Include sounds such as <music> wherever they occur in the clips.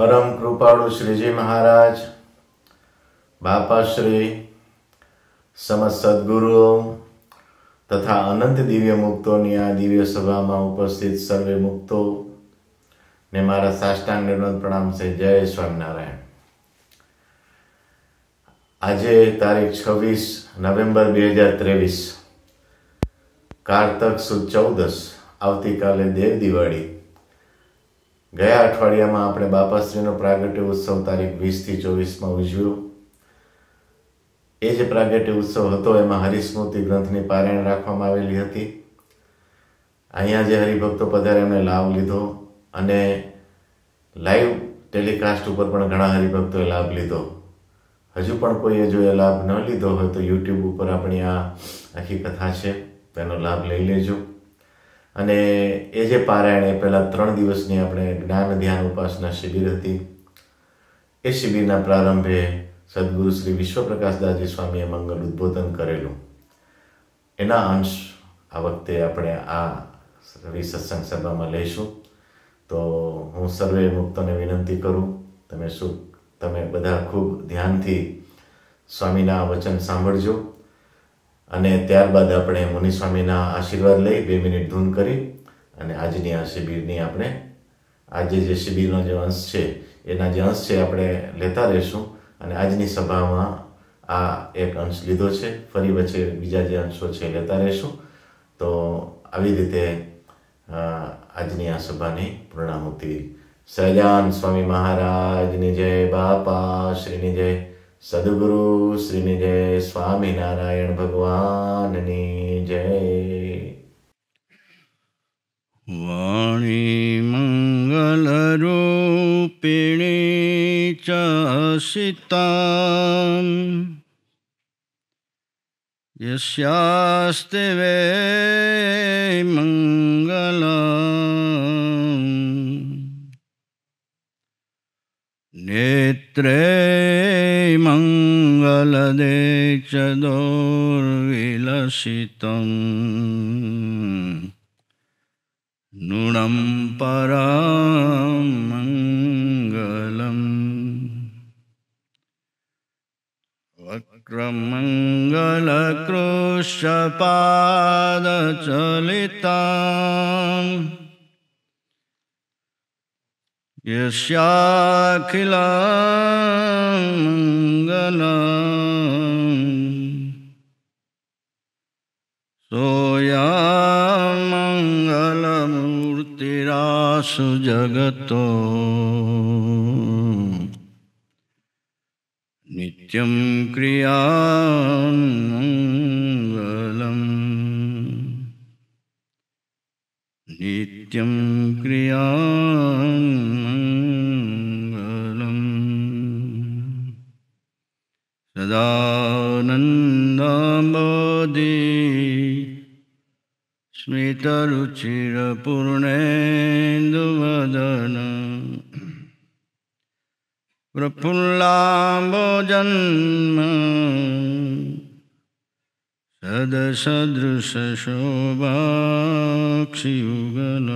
પરમ કૃપાળુ શ્રીજી મહારાજ બાપાશ્રી સમત સદગુરુઓ તથા અનંત દિવ્ય મુક્તોની આ દિવ્ય સભામાં ઉપસ્થિત સર્વે મુક્તો ને મારા સાષ્ટાંગ નિર્ણત પ્રણામ છે જય સ્વામિનારાયણ આજે તારીખ છવ્વીસ નવેમ્બર બે હજાર ત્રેવીસ કારતક સુદ ચૌદસ આવતીકાલે દેવ દિવાળી ગયા અઠવાડિયામાં આપણે બાપાશ્રીનો પ્રાગટ્ય ઉત્સવ તારીખ વીસથી ચોવીસમાં ઉજવ્યો એ જે પ્રાગટ્ય ઉત્સવ હતો એમાં હરિસ્મૃતિ ગ્રંથની પારાયણ રાખવામાં આવેલી હતી અહીંયા જે હરિભક્તો પધારે એમણે લાભ લીધો અને લાઈવ ટેલિકાસ્ટ ઉપર પણ ઘણા હરિભક્તોએ લાભ લીધો હજુ પણ કોઈએ જો એ લાભ ન લીધો હોય તો યુટ્યુબ ઉપર આપણી આ આખી કથા છે તેનો લાભ લઈ લેજો અને એ જે પારાયણ એ પહેલાં ત્રણ દિવસની આપણે જ્ઞાન ધ્યાન ઉપાસના શિબિર હતી એ શિબિરના પ્રારંભે સદગુરુ શ્રી વિશ્વપ્રકાશદાસજી સ્વામીએ મંગળ ઉદ્બોધન કરેલું એના અંશ આ વખતે આપણે આ રવિ સત્સંગ સભામાં લઈશું તો હું સર્વે મુક્તને વિનંતી કરું તમે શું તમે બધા ખૂબ ધ્યાનથી સ્વામીના વચન સાંભળજો અને ત્યારબાદ આપણે મુનિ આશીર્વાદ લઈ બે મિનિટ ધૂન કરી અને આજની આ શિબિરની આપણે આજે જે શિબિરનો જે અંશ છે એના જે અંશ છે આપણે લેતા રહીશું અને આજની સભામાં આ એક અંશ લીધો છે ફરી વચ્ચે બીજા જે અંશો છે લેતા રહીશું તો આવી રીતે આજની આ સભાની પૂર્ણાહુતિ સહજાન સ્વામી મહારાજની જય બાપા શ્રીની જય સદગુરુ શ્રીની જય સ્વામિનારાયણ ભગવાનની જય વાણી મંગલ રૂપિણી ચિતા यस्यास्ति वे मङ्गला नेत्रे मङ्गलदे च दोर्विलसितं नृणं परा मङ्गलम् वक्रमङ्गलकृशपादचलिता यस्याखिलाङ्गन सोयामङ्गलमूर्तिरासु जगतो नित्यं क्रियामङ्गलम् नित्यं क्रियाङ्गलम् सदानन्दमोदि स्मितरुचिरपूर्णेन्दुवदन प्रफुल्लाम्बोजन्म सदसदृशशोभा साक्षियुगल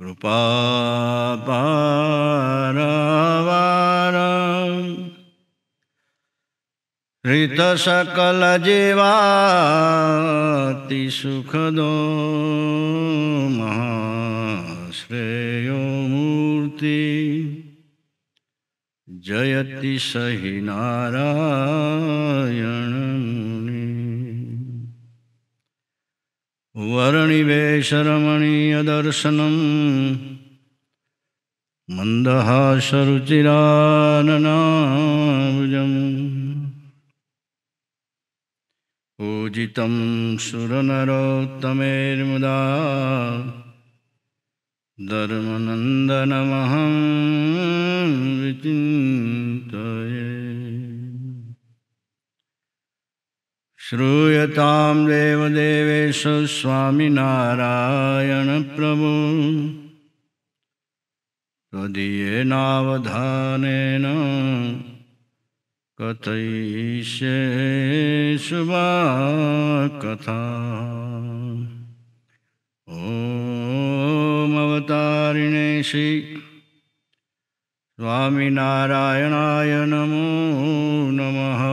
कृपापारवार ऋतसकलजीवातिसुखदो महाश्रेयो मूर्ति जयति सहि नारायणम् वर्णिवेशरमणीयदर्शनं मन्दहासरुचिराननाभुजम् पूजितं सुरनरोत्तमेर्मुदा धर्मनन्दनमहं विचिन्तये श्रूयतां देवदेवेश स्वामिनारायणप्रभु त्वदीयेनावधानेन कथयिष्ये शुभाकथा ॐ अवतारिणे श्री स्वामिनारायणाय नमो नमः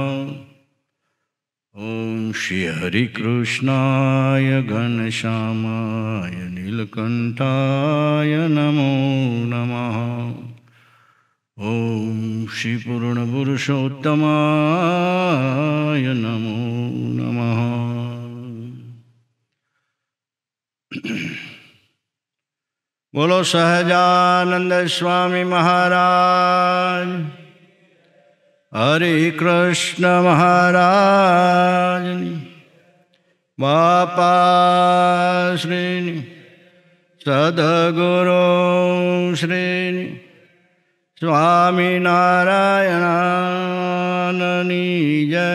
ઓમ શ્રી હરિકૃષ્ણાય ઘનશ્યામાય નીલકંઠાય નમો નમઃ ઓમ શ્રી પૂર્ણ પુરુષોત્તમાય નમો નમઃ બોલો સહજાનંદ સ્વામી મહારાજ હરે કૃષ્ણ મહારાજની બાપાશ્રીની સદગુરુ શ્રીની સ્વામિનારાયણની જય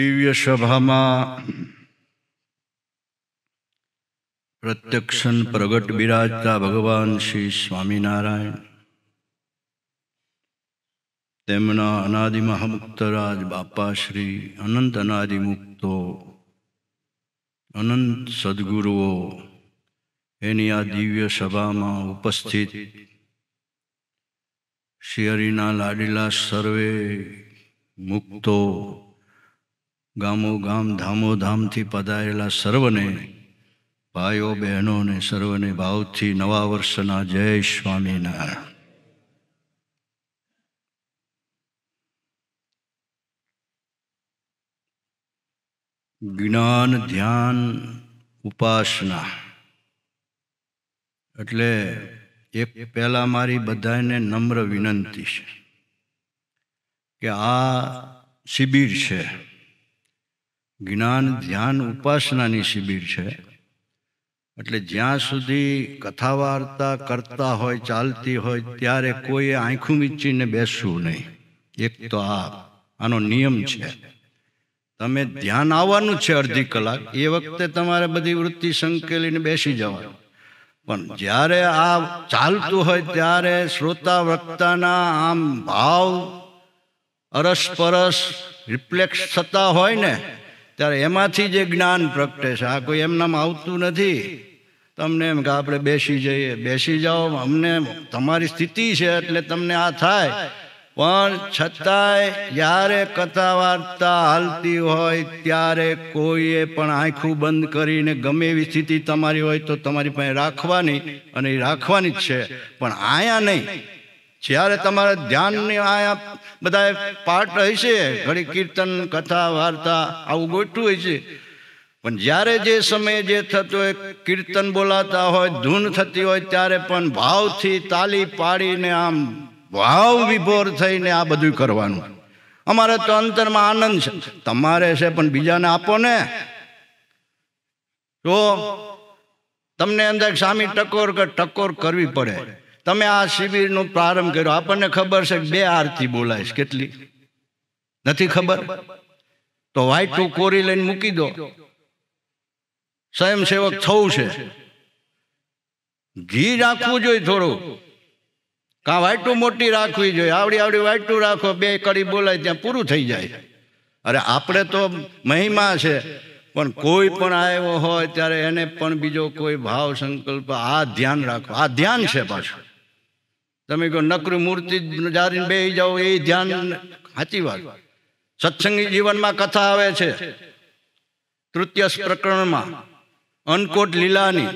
દિવ્ય સભામાં પ્રત્યક્ષન પ્રગટ બિરાજતા ભગવાન શ્રી સ્વામિનારાયણ તેમના અનાદિ મહામુક્તરાજ બાપાશ્રી અનંત અનાદિ મુક્તો અનંત સદગુરુઓ એની આ દિવ્ય સભામાં ઉપસ્થિત શિયરીના લાડીલા સર્વે મુક્તો ગામો ગામ ધામો ધામથી પધારેલા સર્વને ભાઈઓ બહેનોને સર્વને ભાવથી નવા વર્ષના જય સ્વામિનારાયણ જ્ઞાન ધ્યાન ઉપાસના એટલે એક પહેલાં મારી બધાને નમ્ર વિનંતી છે કે આ શિબિર છે જ્ઞાન ધ્યાન ઉપાસનાની શિબિર છે એટલે જ્યાં સુધી કથા વાર્તા કરતા હોય ચાલતી હોય ત્યારે કોઈએ આંખું મીચીને બેસવું નહીં એક તો આ આનો નિયમ છે તમે ધ્યાન આવવાનું છે અડધી કલાક એ વખતે તમારે બધી વૃત્તિ સંકેલીને બેસી જવાનું પણ જ્યારે આ ચાલતું હોય ત્યારે શ્રોતા વક્તાના આમ ભાવ અરસપરસ રિફ્લેક્સ થતા હોય ને ત્યારે એમાંથી જે જ્ઞાન પ્રગટે છે આ કોઈ એમનામ આવતું નથી તમને એમ કે આપણે બેસી જઈએ બેસી જાઓ અમને તમારી સ્થિતિ છે એટલે તમને આ થાય પણ છતાંય જ્યારે કથા વાર્તા હાલતી હોય ત્યારે કોઈએ પણ આંખું બંધ કરીને ગમે એવી સ્થિતિ તમારી હોય તો તમારી પાસે રાખવાની અને એ રાખવાની જ છે પણ આયા નહીં જ્યારે તમારે ધ્યાનની આયા બધા પાઠ હશે છે ઘડી કીર્તન કથા વાર્તા આવું ગોઠવું હોય છે પણ જ્યારે જે સમયે જે થતું હોય કીર્તન બોલાતા હોય ધૂન થતી હોય ત્યારે પણ ભાવથી તાલી પાડીને આમ ભાવ વિભોર થઈને આ બધું કરવાનું અમારે તો અંતરમાં આનંદ છે તમારે છે પણ બીજાને આપો ને તો તમને અંદર સામી ટકોર કે ટકોર કરવી પડે તમે આ શિબિરનો પ્રારંભ કર્યો આપણને ખબર છે બે આરતી બોલાય કેટલી નથી ખબર તો વાઈટો કોરી લઈને મૂકી દો સ્વયંસેવક થવું છે ઘી રાખવું જોઈએ થોડું કાં વાટું મોટી રાખવી જોઈએ આવડી આવડી વાટું રાખો બે કડી બોલાય ત્યાં પૂરું થઈ જાય અરે આપણે તો મહિમા છે પણ કોઈ પણ આવ્યો હોય ત્યારે એને પણ બીજો કોઈ ભાવ સંકલ્પ આ ધ્યાન રાખો આ ધ્યાન છે પાછું તમે કહો નકરી મૂર્તિ જારીને બે જાઓ એ ધ્યાન સાચી વાત સત્સંગી જીવનમાં કથા આવે છે તૃતીય પ્રકરણમાં અનકોટ લીલાની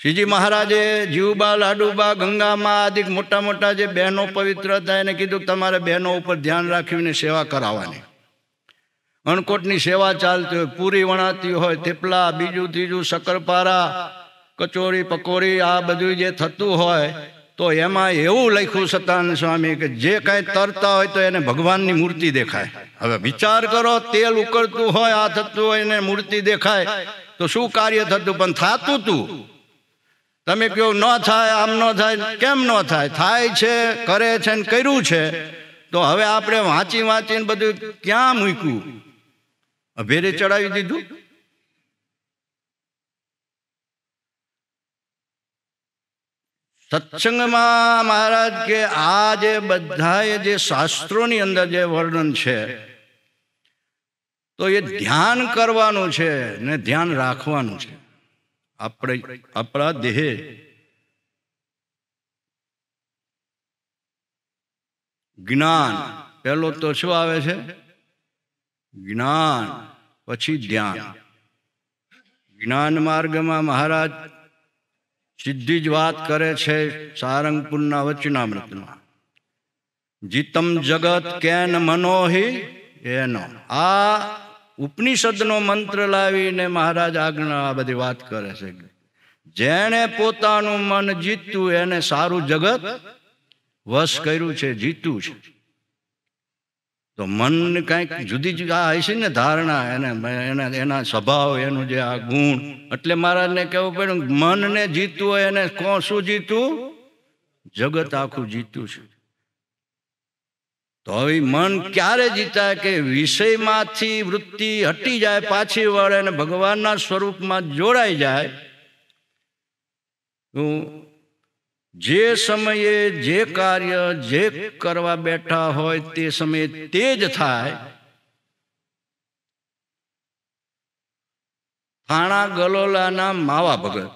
શ્રીજી મહારાજે જીવબા લાડુબા ગંગામાં આદિક મોટા મોટા જે બહેનો પવિત્ર હતા એને કીધું તમારે બહેનો ઉપર ધ્યાન રાખીને સેવા કરાવવાની અણકોટની સેવા ચાલતી હોય પૂરી વણાતી હોય થેપલા બીજું ત્રીજું શક્કરપારા કચોરી પકોરી આ બધું જે થતું હોય તો એમાં એવું લખ્યું સતાન સ્વામી કે જે કાંઈ તરતા હોય તો એને ભગવાનની મૂર્તિ દેખાય હવે વિચાર કરો તેલ ઉકળતું હોય આ થતું હોય એને મૂર્તિ દેખાય તો શું કાર્ય થતું પણ થતું હતું તમે કહો ન થાય આમ ન થાય કેમ ન થાય થાય છે કરે છે ને કર્યું છે તો હવે આપણે વાંચી વાંચીને બધું ક્યાં મૂક્યું અભેરે ચડાવી દીધું સત્સંગમાં મહારાજ કે આ જે બધાએ જે શાસ્ત્રોની અંદર જે વર્ણન છે તો એ ધ્યાન કરવાનું છે ને ધ્યાન રાખવાનું છે આપણે આપણા દેહે જ્ઞાન પહેલો તો શું આવે છે જ્ઞાન પછી ધ્યાન જ્ઞાન માર્ગમાં મહારાજ સિદ્ધિ જ વાત કરે છે સારંગપુરના વચનામૃતમાં જીતમ જગત કેન મનોહી એનો આ ઉપનિષદનો મંત્ર લાવીને મહારાજ આજ્ઞા આ બધી વાત કરે છે જેણે પોતાનું મન જીત્યું એને સારું જગત વશ કર્યું છે જીત્યું છે તો મન કંઈક જુદી જુદી આ છે ને ધારણા એને એને એના સ્વભાવ એનું જે આ ગુણ એટલે મહારાજને કહેવું પડ્યું મનને જીતવું હોય એને કોણ શું જીતવું જગત આખું જીત્યું છે તો હવે મન ક્યારે જીતા કે વિષયમાંથી વૃત્તિ હટી જાય પાછી વળે અને ભગવાનના સ્વરૂપમાં જોડાઈ જાય હું જે સમયે જે કાર્ય જે કરવા બેઠા હોય તે સમયે તે જ થાય થાણા ગલોલાના માવા ભગત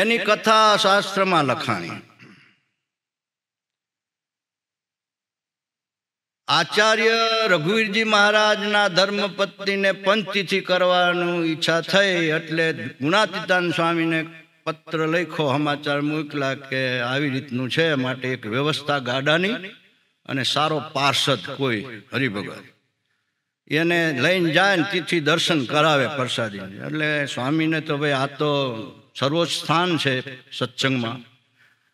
એની કથા શાસ્ત્રમાં લખાણી આચાર્ય રઘુવીરજી મહારાજના ધર્મપત્નીને પંચતિથિ કરવાનું ઈચ્છા થઈ એટલે ગુણાતીતાન સ્વામીને પત્ર લખ્યો સમાચાર મોકલા કે આવી રીતનું છે માટે એક વ્યવસ્થા ગાડાની અને સારો પાર્ષદ કોઈ હરિભગત એને લઈને જાય ને તિથિ દર્શન કરાવે પ્રસાદી એટલે સ્વામીને તો ભાઈ આ તો સર્વોચ્ચ સ્થાન છે સત્સંગમાં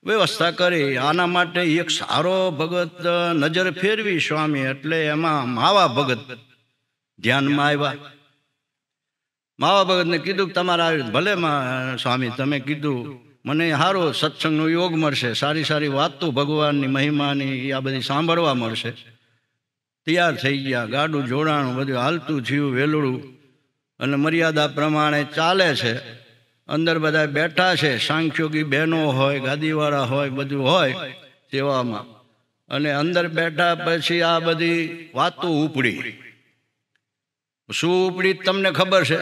વ્યવસ્થા કરી આના માટે એક સારો ભગત નજર ફેરવી સ્વામી એટલે એમાં માવા ભગત ધ્યાનમાં આવ્યા માવા ભગતને કીધું તમારા ભલે સ્વામી તમે કીધું મને સારો સત્સંગનો યોગ મળશે સારી સારી વાતો ભગવાનની મહિમાની એ આ બધી સાંભળવા મળશે તૈયાર થઈ ગયા ગાડું જોડાણું બધું હાલતું થયું વેલડું અને મર્યાદા પ્રમાણે ચાલે છે અંદર બધા બેઠા છે સાંખ્યોગી બહેનો હોય ગાદીવાળા હોય બધું હોય તેવામાં અને અંદર બેઠા પછી આ બધી વાતો ઉપડી શું ઉપડી તમને ખબર છે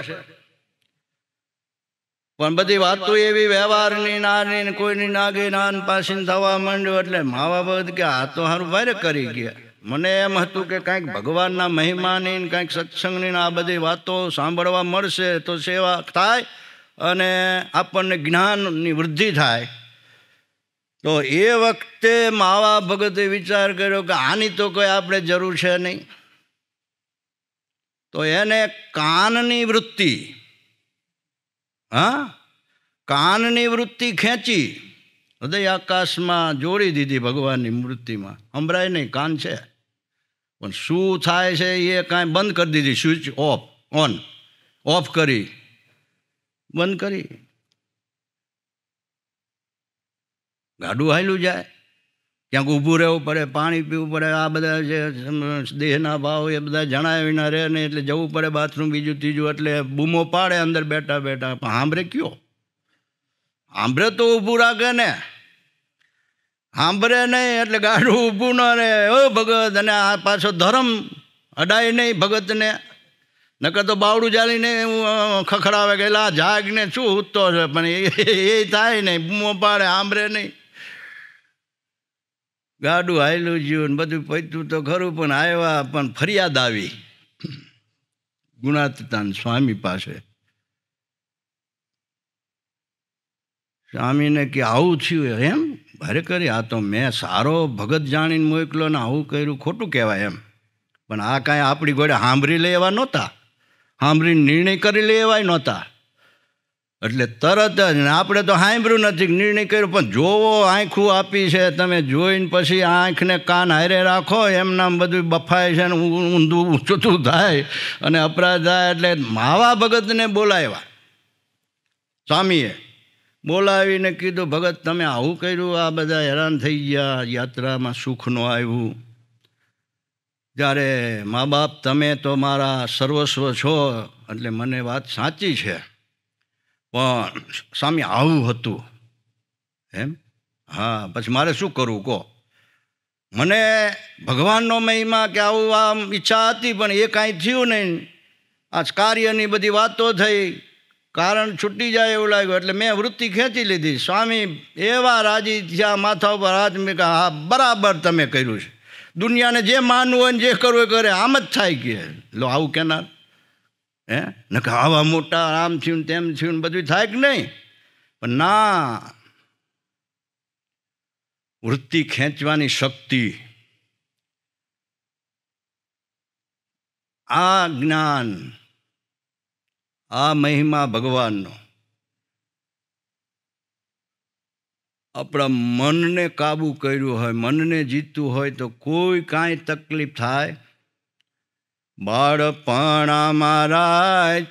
પણ બધી વાતો એવી વ્યવહારની નાની કોઈની નાગે નાન પાસીને થવા માંડ્યું એટલે મા બાપ કે આ તો સારું વારે કરી ગયા મને એમ હતું કે કાંઈક ભગવાનના મહિમાની કાંઈક સત્સંગની આ બધી વાતો સાંભળવા મળશે તો સેવા થાય અને આપણને જ્ઞાનની વૃદ્ધિ થાય તો એ વખતે માવા ભગતે વિચાર કર્યો કે આની તો કોઈ આપણે જરૂર છે નહીં તો એને કાનની વૃત્તિ હા કાનની વૃત્તિ ખેંચી હૃદય આકાશમાં જોડી દીધી ભગવાનની મૂર્તિમાં સંભળાય નહીં કાન છે પણ શું થાય છે એ કાંઈ બંધ કરી દીધી સ્વિચ ઓફ ઓન ઓફ કરી બંધ કરી ગાડું હાલ્યું જાય ક્યાંક ઊભું રહેવું પડે પાણી પીવું પડે આ બધા જે દેહના ભાવ એ બધા જણાય ના રહે ને એટલે જવું પડે બાથરૂમ બીજું ત્રીજું એટલે બૂમો પાડે અંદર બેઠા બેઠા પણ હાંભરે કયો હાંભરે તો ઊભું રાખે ને સાંભળે નહીં એટલે ગાડું ઊભું ન રહે ઓ ભગત અને આ પાછો ધર્મ અડાય નહીં ભગતને નકર તો બાવડું જાળીને ખખડાવે કે લા જાગને શું ઉત્તો છે પણ એ થાય નહીં બૂમો પાડે આંબરે નહીં ગાડું હાયલું જીવન બધું પૈતું તો ખરું પણ આવ્યા પણ ફરિયાદ આવી ગુણાતીતાન સ્વામી પાસે સ્વામીને કે આવું થયું એમ ભારે કરી આ તો મેં સારો ભગત જાણીને મોકલો ને આવું કર્યું ખોટું કહેવાય એમ પણ આ કાંઈ આપણી ગોળે સાંભળી લે એવા નહોતા સાંભળીને નિર્ણય કરી લેવાય નહોતા એટલે તરત જ આપણે તો સાંભળ્યું નથી નિર્ણય કર્યો પણ જોવો આંખું આપી છે તમે જોઈને પછી આંખને કાન હારે રાખો એમના બધું બફાય છે ને ઊંધું ઊંચતું થાય અને અપરાધ થાય એટલે માવા ભગતને બોલાવ્યા સ્વામીએ બોલાવીને કીધું ભગત તમે આવું કર્યું આ બધા હેરાન થઈ ગયા યાત્રામાં સુખનું આવ્યું જ્યારે મા બાપ તમે તો મારા સર્વસ્વ છો એટલે મને વાત સાચી છે પણ સામે આવું હતું એમ હા પછી મારે શું કરવું કહો મને ભગવાનનો મહિમા કે આવું આમ ઈચ્છા હતી પણ એ કાંઈ થયું નહીં આ કાર્યની બધી વાતો થઈ કારણ છૂટી જાય એવું લાગ્યું એટલે મેં વૃત્તિ ખેંચી લીધી સ્વામી એવા રાજી થયા માથા ઉપર હાથ મેં કહા હા બરાબર તમે કર્યું છે દુનિયાને જે માનવું હોય ને જે કરવું એ કરે આમ જ થાય કે લો આવું કેનાર હે નકે આવા મોટા આમ થયું તેમ થયું બધું થાય કે નહીં પણ ના વૃત્તિ ખેંચવાની શક્તિ આ જ્ઞાન આ મહિમા ભગવાનનો આપણા મનને કાબૂ કર્યું હોય મનને જીતતું હોય તો કોઈ કાંઈ તકલીફ થાય બાળપણા મારા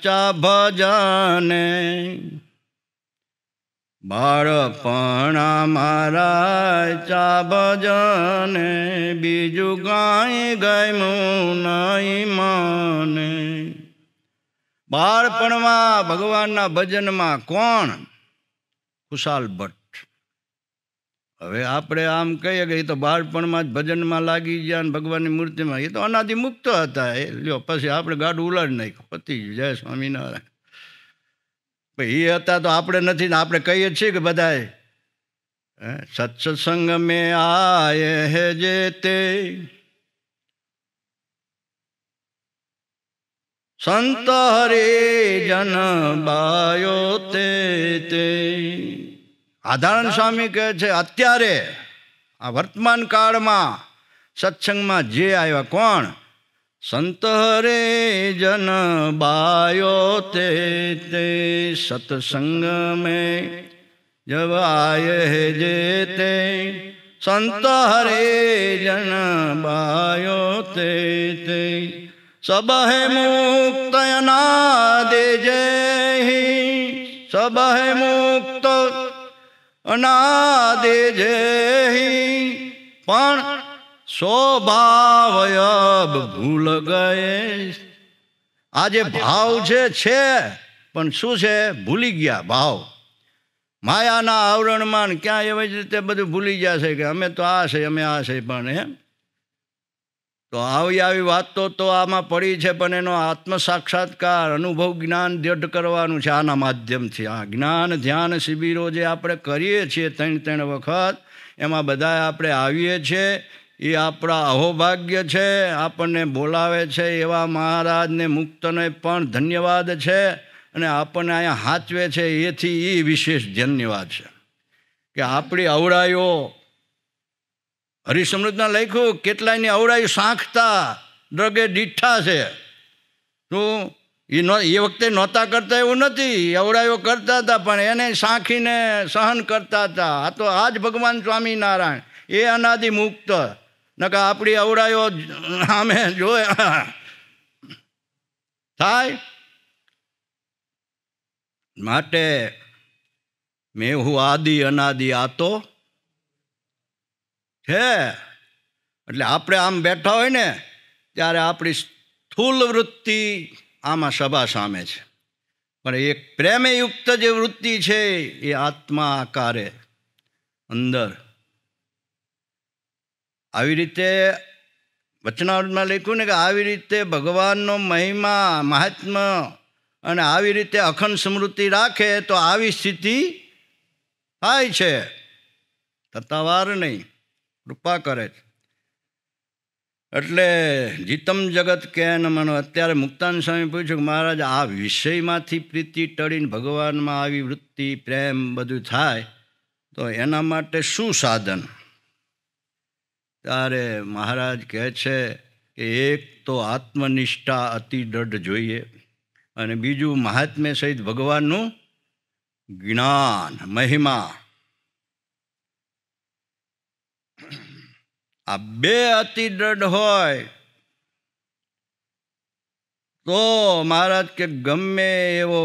ચા ભજને બાળપણા મારા ચા ભજને બીજું કાંઈ ગયું નહીં મને બાળપણમાં ભગવાનના ભજનમાં કોણ ખુશાલ ભટ્ટ હવે આપણે આમ કહીએ કે એ તો બાળપણમાં જ ભજનમાં લાગી ગયા અને ભગવાનની મૂર્તિમાં એ તો અનાદિ મુક્ત હતા એ લ્યો પછી આપણે ગાડું ઉલાડી નાખ્યું પતિ જય સ્વામિનારાયણ પણ એ હતા તો આપણે નથી ને આપણે કહીએ છીએ કે બધાએ સત્સંગ મેં આય હે જે તે સંત હરે જન બાયો તે આધારણ સ્વામી કહે છે અત્યારે આ વર્તમાન કાળમાં સત્સંગમાં જે આવ્યા કોણ સંત હરે જન બાયો તે તે સત્સંગ મેં જવાય જે તે સંત હરે જન બાયો તે તે સબ હે મુક્ત ના દેજે સબ હે મુક્ત અનાદે જય પણ સ્વભાવયબ ભૂલ ગયે આજે ભાવ છે છે પણ શું છે ભૂલી ગયા ભાવ માયાના આવરણમાં ક્યાં એવી જ રીતે બધું ભૂલી ગયા છે કે અમે તો આ છે અમે આ છે પણ એમ તો આવી આવી વાતો તો આમાં પડી છે પણ એનો આત્મ સાક્ષાત્કાર અનુભવ જ્ઞાન દ્રઢ કરવાનું છે આના માધ્યમથી આ જ્ઞાન ધ્યાન શિબિરો જે આપણે કરીએ છીએ ત્રણ ત્રણ વખત એમાં બધા આપણે આવીએ છીએ એ આપણા અહોભાગ્ય છે આપણને બોલાવે છે એવા મહારાજને મુક્તને પણ ધન્યવાદ છે અને આપણને અહીંયા હાચવે છે એથી એ વિશેષ ધન્યવાદ છે કે આપણી અવળાઈઓ હરિસમૃતના લખ્યું કેટલાયની અવળાઈ સાંખતા ડ્રગે દીઠા છે શું એ ન એ વખતે નહોતા કરતા એવું નથી અવડાયો કરતા હતા પણ એને સાંખીને સહન કરતા હતા આ તો આ જ ભગવાન સ્વામિનારાયણ એ અનાદિ મુક્ત નકા આપણી અવડાયો અમે જોયા થાય માટે મેં હું આદિ અનાદિ આતો હે એટલે આપણે આમ બેઠા હોય ને ત્યારે આપણી સ્થૂલ વૃત્તિ આમાં સભા સામે છે પણ એક પ્રેમયુક્ત જે વૃત્તિ છે એ આત્મા આકારે અંદર આવી રીતે વચનાવટમાં લખ્યું ને કે આવી રીતે ભગવાનનો મહિમા મહાત્મ અને આવી રીતે અખંડ સ્મૃતિ રાખે તો આવી સ્થિતિ થાય છે થતા વાર નહીં કૃપા કરે છે એટલે જીતમ જગત કે મને અત્યારે મુક્તાન સ્વામી પૂછ્યું કે મહારાજ આ વિષયમાંથી પ્રીતિ ટળીને ભગવાનમાં આવી વૃત્તિ પ્રેમ બધું થાય તો એના માટે શું સાધન ત્યારે મહારાજ કહે છે કે એક તો આત્મનિષ્ઠા અતિ દઢ જોઈએ અને બીજું મહાત્મ્ય સહિત ભગવાનનું જ્ઞાન મહિમા આ બે અતિ દ્રઢ હોય તો મહારાજ કે ગમે એવો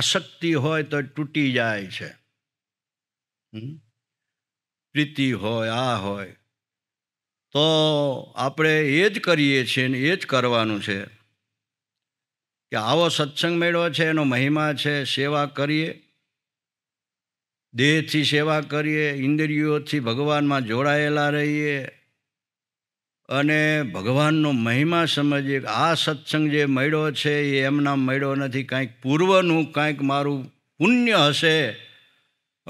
આસક્તિ હોય તો તૂટી જાય છે પ્રીતિ હોય આ હોય તો આપણે એ જ કરીએ છીએ ને એ જ કરવાનું છે કે આવો સત્સંગ મેળવો છે એનો મહિમા છે સેવા કરીએ દેહથી સેવા કરીએ ઇન્દ્રિયોથી ભગવાનમાં જોડાયેલા રહીએ અને ભગવાનનો મહિમા સમજીએ આ સત્સંગ જે મળ્યો છે એ એમના મળ્યો નથી કાંઈક પૂર્વનું કાંઈક મારું પુણ્ય હશે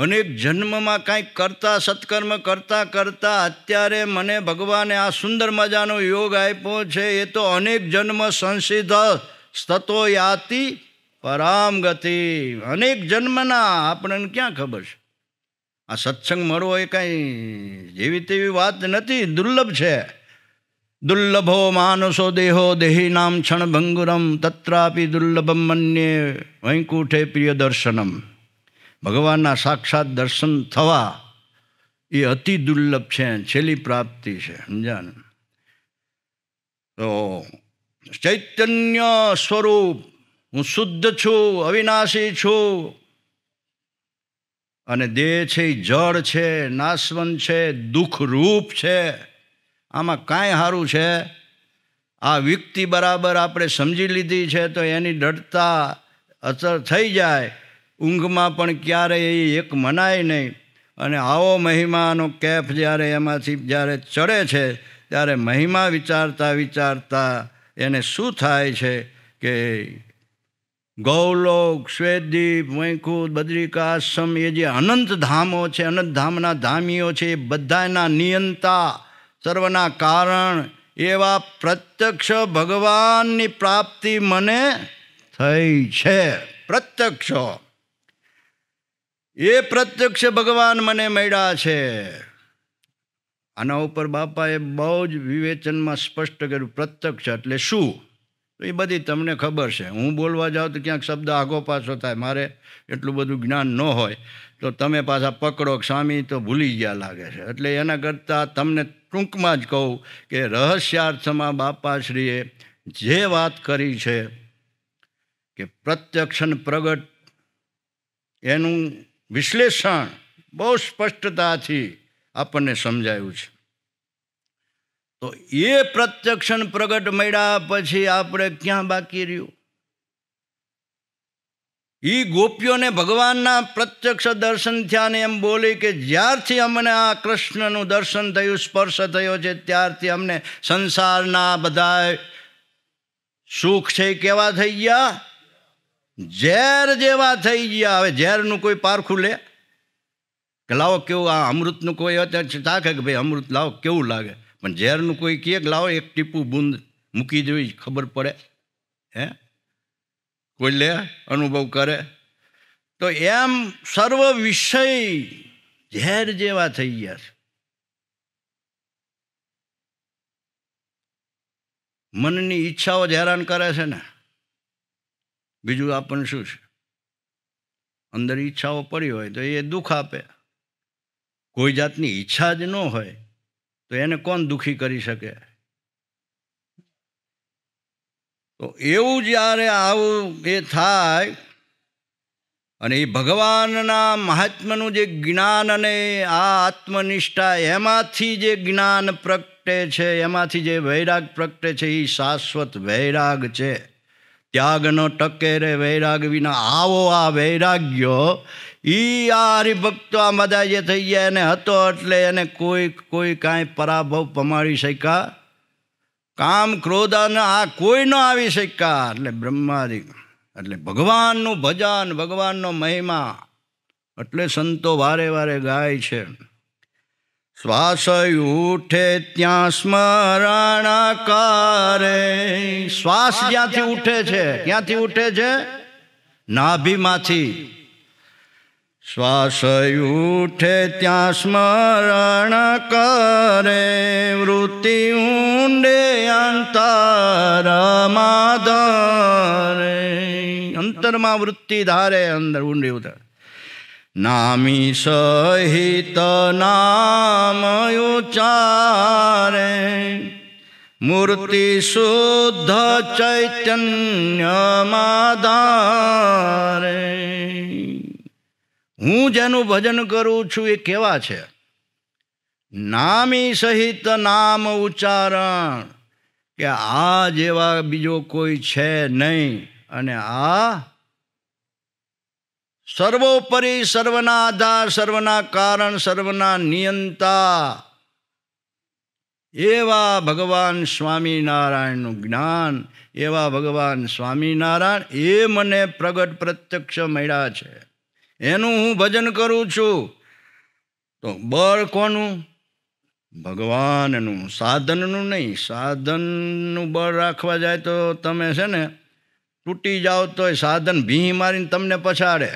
અનેક જન્મમાં કાંઈક કરતા સત્કર્મ કરતા કરતા અત્યારે મને ભગવાને આ સુંદર મજાનો યોગ આપ્યો છે એ તો અનેક જન્મ સંસિદ્ધ સ્તતો યાતી પરામ ગતિ અનેક જન્મના આપણને ક્યાં ખબર છે આ સત્સંગ મળવો એ કાંઈ જેવી તેવી વાત નથી દુર્લભ છે દુર્લભો માનસો દેહો દેહી નામ ક્ષણ ભંગુરમ તત્રાપી દુર્લભમ મન્યે વૈકુંઠે પ્રિય દર્શનમ ભગવાનના સાક્ષાત દર્શન થવા એ અતિ દુર્લભ છે છેલ્લી પ્રાપ્તિ છે સમજાને તો ચૈતન્ય સ્વરૂપ હું શુદ્ધ છું અવિનાશી છું અને દેહ છે એ જળ છે નાશવંત છે દુઃખરૂપ છે આમાં કાંઈ સારું છે આ વ્યક્તિ બરાબર આપણે સમજી લીધી છે તો એની ડરતા અસર થઈ જાય ઊંઘમાં પણ ક્યારેય એ એક મનાય નહીં અને આવો મહિમાનો કેફ જ્યારે એમાંથી જ્યારે ચડે છે ત્યારે મહિમા વિચારતા વિચારતા એને શું થાય છે કે ગૌલોક શ્વેતદ્વીપ વૈકુંઠ બદ્રિકાશ્રમ એ જે અનંત ધામો છે અનંત ધામના ધામીઓ છે એ બધાના નિયંતા સર્વના કારણ એવા પ્રત્યક્ષ ભગવાનની પ્રાપ્તિ મને થઈ છે પ્રત્યક્ષ એ પ્રત્યક્ષ ભગવાન મને મળ્યા છે આના ઉપર બાપાએ બહુ જ વિવેચનમાં સ્પષ્ટ કર્યું પ્રત્યક્ષ એટલે શું તો એ બધી તમને ખબર છે હું બોલવા જાઉં તો ક્યાંક શબ્દ આગો પાછો થાય મારે એટલું બધું જ્ઞાન ન હોય તો તમે પાછા પકડો સ્વામી તો ભૂલી ગયા લાગે છે એટલે એના કરતાં તમને ટૂંકમાં જ કહું કે રહસ્યાર્થમાં બાપાશ્રીએ જે વાત કરી છે કે પ્રત્યક્ષન પ્રગટ એનું વિશ્લેષણ બહુ સ્પષ્ટતાથી આપણને સમજાયું છે તો એ પ્રત્યક્ષણ પ્રગટ મળ્યા પછી આપણે ક્યાં બાકી રહ્યું એ ગોપીઓને ભગવાનના પ્રત્યક્ષ દર્શન થયાને એમ બોલી કે જ્યારથી અમને આ કૃષ્ણનું દર્શન થયું સ્પર્શ થયો છે ત્યારથી અમને સંસારના બધા સુખ છે કેવા થઈ ગયા ઝેર જેવા થઈ ગયા હવે ઝેરનું કોઈ પારખું લે કે લાવો કેવું આ અમૃતનું કોઈ અત્યારે ચાખે કે ભાઈ અમૃત લાવો કેવું લાગે પણ ઝેરનું કોઈ કેક લાવો એક ટીપું બુંદ મૂકી દેવી ખબર પડે હે કોઈ લે અનુભવ કરે તો એમ સર્વ વિષય ઝેર જેવા થઈ ગયા છે મનની ઈચ્છાઓ જ હેરાન કરે છે ને બીજું આપણને શું છે અંદર ઈચ્છાઓ પડી હોય તો એ દુઃખ આપે કોઈ જાતની ઈચ્છા જ ન હોય તો એને કોણ દુઃખી કરી શકે તો એવું જ્યારે આવું એ થાય અને એ ભગવાનના મહાત્માનું જે જ્ઞાન અને આ આત્મનિષ્ઠા એમાંથી જે જ્ઞાન પ્રગટે છે એમાંથી જે વૈરાગ પ્રગટે છે એ શાશ્વત વૈરાગ છે ત્યાગનો ટકે રે વૈરાગ વિના આવો આ વૈરાગ્ય એ આ હરિભક્તો આ બધા જે થઈ ગયા એને હતો એટલે એને કોઈ કોઈ કાંઈ પરાભવ પમાડી શક્યા કામ ક્રોધાને આ કોઈ ન આવી શક્યા એટલે બ્રહ્માદી એટલે ભગવાનનું ભજન ભગવાનનો મહિમા એટલે સંતો વારે વારે ગાય છે શ્વાસ ઉઠે ત્યાં સ્મરણકારે શ્વાસ ક્યાંથી ઉઠે છે ક્યાંથી ઉઠે છે નાભીમાંથી શ્વાસ ઉઠે ત્યાં સ્મરણ કરે વૃત્તિ ઊંડે અંતરમાં ધરે અંતરમાં વૃત્તિ ધારે અંદર ઊંડી ઉતરે નામી સહિત નામ ઉચારે મૂર્તિ શુદ્ધ ચૈતન્યમાં ધારે હું જેનું ભજન કરું છું એ કેવા છે નામી સહિત નામ ઉચ્ચારણ કે આ જેવા બીજો કોઈ છે નહીં અને આ સર્વોપરી સર્વના આધાર સર્વના કારણ સર્વના નિયંતા એવા ભગવાન સ્વામિનારાયણનું જ્ઞાન એવા ભગવાન સ્વામિનારાયણ એ મને પ્રગટ પ્રત્યક્ષ મળ્યા છે એનું હું ભજન કરું છું તો બળ કોનું ભગવાનનું સાધનનું નહીં સાધનનું બળ રાખવા જાય તો તમે છે ને તૂટી જાઓ તો સાધન ભીં મારીને તમને પછાડે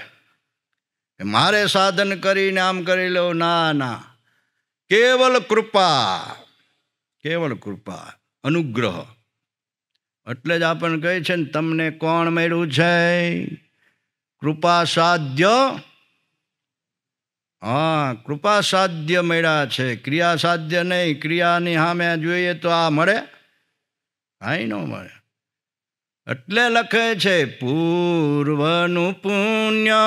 મારે સાધન કરીને આમ કરી લો ના ના કેવલ કૃપા કેવલ કૃપા અનુગ્રહ એટલે જ આપણને કહે છે ને તમને કોણ મળ્યું છે કૃપા સાધ્ય હા કૃપા સાધ્ય મળ્યા છે ક્રિયા સાધ્ય નહીં ક્રિયાની સામે જોઈએ તો આ મળે કાંઈ ન મળે એટલે લખે છે પૂર્વનું પુણ્ય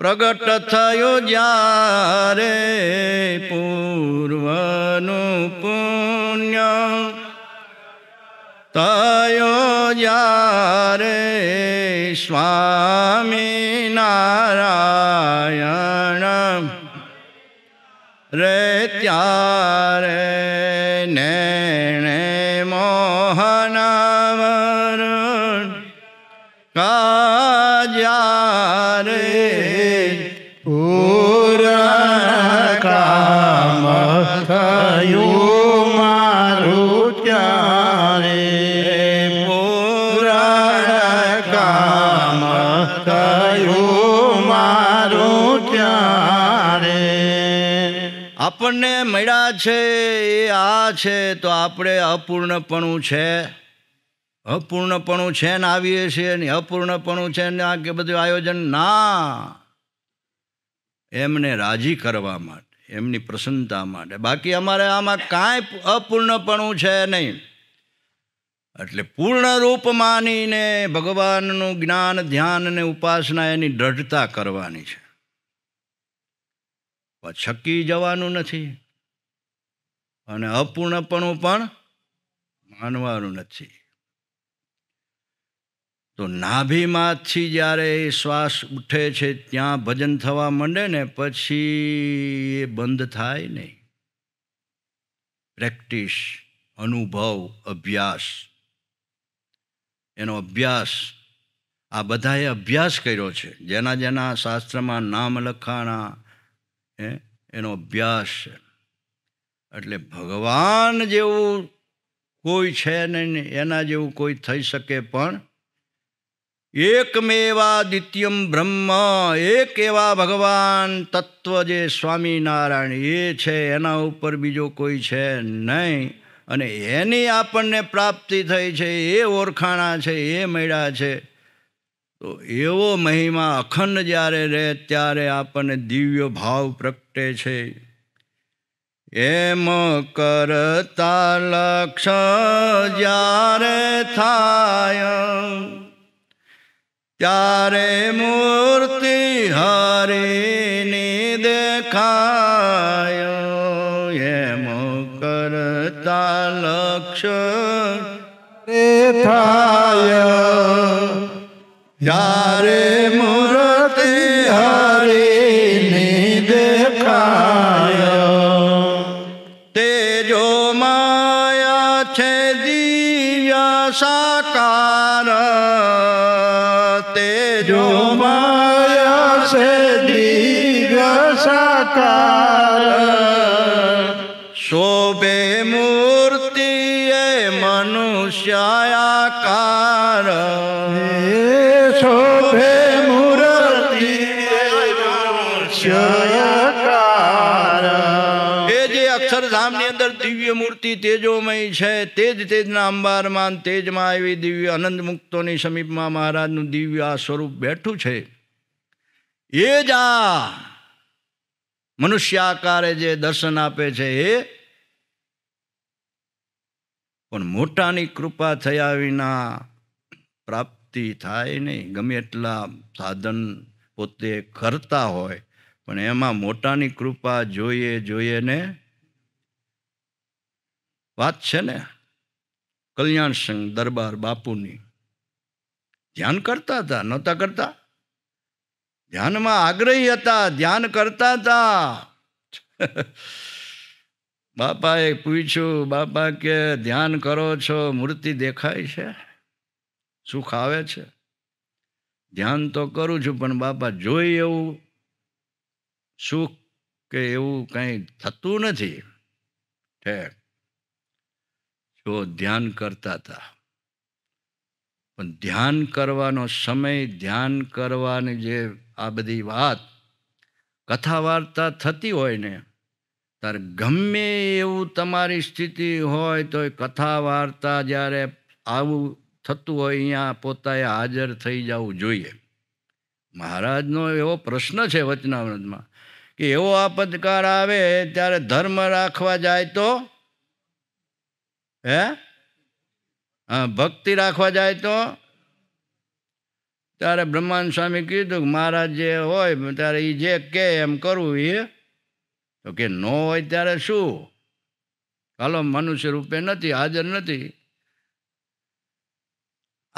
પ્રગટ થયો જ્યારે પૂર્વનું પુણ્ય તયો જ્યારે સ્વામી આપણને મળ્યા છે એ આ છે તો આપણે અપૂર્ણપણું છે અપૂર્ણપણું છે ને આવીએ છીએ ને અપૂર્ણપણું છે ને આ કે બધું આયોજન ના એમને રાજી કરવા માટે એમની પ્રસન્નતા માટે બાકી અમારે આમાં કાંઈ અપૂર્ણપણું છે નહીં એટલે પૂર્ણ રૂપ માનીને ભગવાનનું જ્ઞાન ધ્યાન અને ઉપાસના એની દ્રઢતા કરવાની છે છકી જવાનું નથી અને અપૂર્ણપણું પણ માનવાનું નથી તો નાભીમાંથી જ્યારે એ શ્વાસ ઉઠે છે ત્યાં ભજન થવા માંડે ને પછી એ બંધ થાય નહીં પ્રેક્ટિસ અનુભવ અભ્યાસ એનો અભ્યાસ આ બધાએ અભ્યાસ કર્યો છે જેના જેના શાસ્ત્રમાં નામ લખાણા હે એનો અભ્યાસ છે એટલે ભગવાન જેવું કોઈ છે નહીં એના જેવું કોઈ થઈ શકે પણ એકમેવા દ્વિતીયમ બ્રહ્મ એક એવા ભગવાન તત્વ જે સ્વામિનારાયણ એ છે એના ઉપર બીજો કોઈ છે નહીં અને એની આપણને પ્રાપ્તિ થઈ છે એ ઓળખાણા છે એ મળ્યા છે તો એવો મહિમા અખંડ જ્યારે રહે ત્યારે આપણને દિવ્ય ભાવ પ્રગટે છે એમ કરતા લક્ષ જ્યારે થાય ત્યારે મૂર્તિ હરિની દેખાય એમ કરતા લક્ષ થાય यारे मूर्त हरे देखाय माया छ तरो माया साकार અંદર દિવ્ય મૂર્તિ તેજોમય છે તે જ તેજના અંબારમાં તેજમાં આવી દિવ્ય અનંત મુક્તોની સમીપમાં મહારાજનું દિવ્ય આ સ્વરૂપ બેઠું છે એ જ આ મનુષ્ય જે દર્શન આપે છે એ પણ મોટાની કૃપા થયા વિના પ્રાપ્તિ થાય નહીં ગમે એટલા સાધન પોતે કરતા હોય પણ એમાં મોટાની કૃપા જોઈએ જોઈએ ને વાત છે ને કલ્યાણ સંઘ દરબાર બાપુની ધ્યાન કરતા હતા નહોતા કરતા ધ્યાનમાં આગ્રહી હતા ધ્યાન કરતા હતા <laughs> બાપાએ પૂછ્યું બાપા કે ધ્યાન કરો છો મૂર્તિ દેખાય છે સુખ આવે છે ધ્યાન તો કરું છું પણ બાપા જોઈ એવું સુખ કે એવું કંઈ થતું નથી ઠેક તો ધ્યાન કરતા હતા પણ ધ્યાન કરવાનો સમય ધ્યાન કરવાની જે આ બધી વાત કથા વાર્તા થતી હોય ને ત્યારે ગમે એવું તમારી સ્થિતિ હોય તો એ કથા વાર્તા જ્યારે આવું થતું હોય અહીંયા પોતાએ હાજર થઈ જવું જોઈએ મહારાજનો એવો પ્રશ્ન છે વચનામૃતમાં કે એવો આપદકાર આવે ત્યારે ધર્મ રાખવા જાય તો હે હા ભક્તિ રાખવા જાય તો ત્યારે બ્રહ્માંડ સ્વામી કીધું કે મહારાજ જે હોય ત્યારે એ જે કહે એમ કરવું એ તો કે ન હોય ત્યારે શું હાલો મનુષ્ય રૂપે નથી હાજર નથી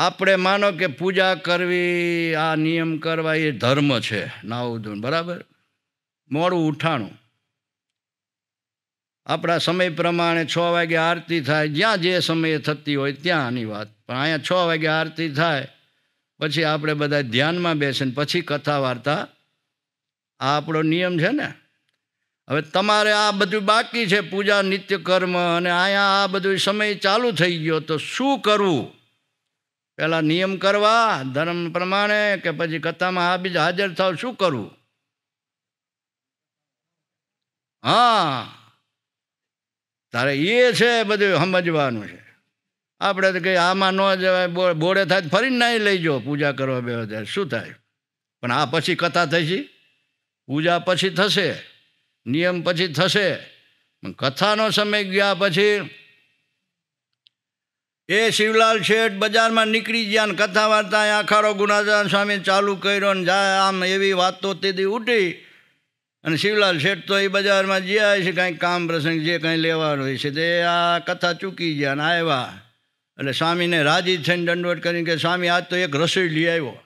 આપણે માનો કે પૂજા કરવી આ નિયમ કરવા એ ધર્મ છે નાવું બરાબર મોડું ઉઠાણું આપણા સમય પ્રમાણે છ વાગે આરતી થાય જ્યાં જે સમયે થતી હોય ત્યાંની વાત પણ અહીંયા છ વાગે આરતી થાય પછી આપણે બધા ધ્યાનમાં બેસીને પછી કથા વાર્તા આ આપણો નિયમ છે ને હવે તમારે આ બધું બાકી છે પૂજા નિત્ય કર્મ અને અહીંયા આ બધું સમય ચાલુ થઈ ગયો તો શું કરવું પહેલાં નિયમ કરવા ધર્મ પ્રમાણે કે પછી કથામાં આ બીજા હાજર થાવ શું કરવું હા તારે એ છે બધું સમજવાનું છે આપણે તો કંઈ આમાં ન જવાય બોડે થાય ફરીને નાહી લઈ જાઓ પૂજા કરવા બે હજાર શું થાય પણ આ પછી કથા થશે પૂજા પછી થશે નિયમ પછી થશે પણ કથાનો સમય ગયા પછી એ શિવલાલ શેઠ બજારમાં નીકળી ગયા ને કથા વાર્તા આખારો ગુનાદાન સ્વામી ચાલુ કર્યો ને જાય આમ એવી વાતો તેથી ઉઠી અને શિવલાલ શેઠ તો એ બજારમાં જે આવે છે કાંઈ કામ પ્રસંગ જે કંઈ લેવાનું હોય છે તે આ કથા ચૂકી ગયા અને આવ્યા એટલે સ્વામીને રાજી થઈને દંડવટ કરીને કે સ્વામી આજ તો એક રસોઈ લઈ આવ્યો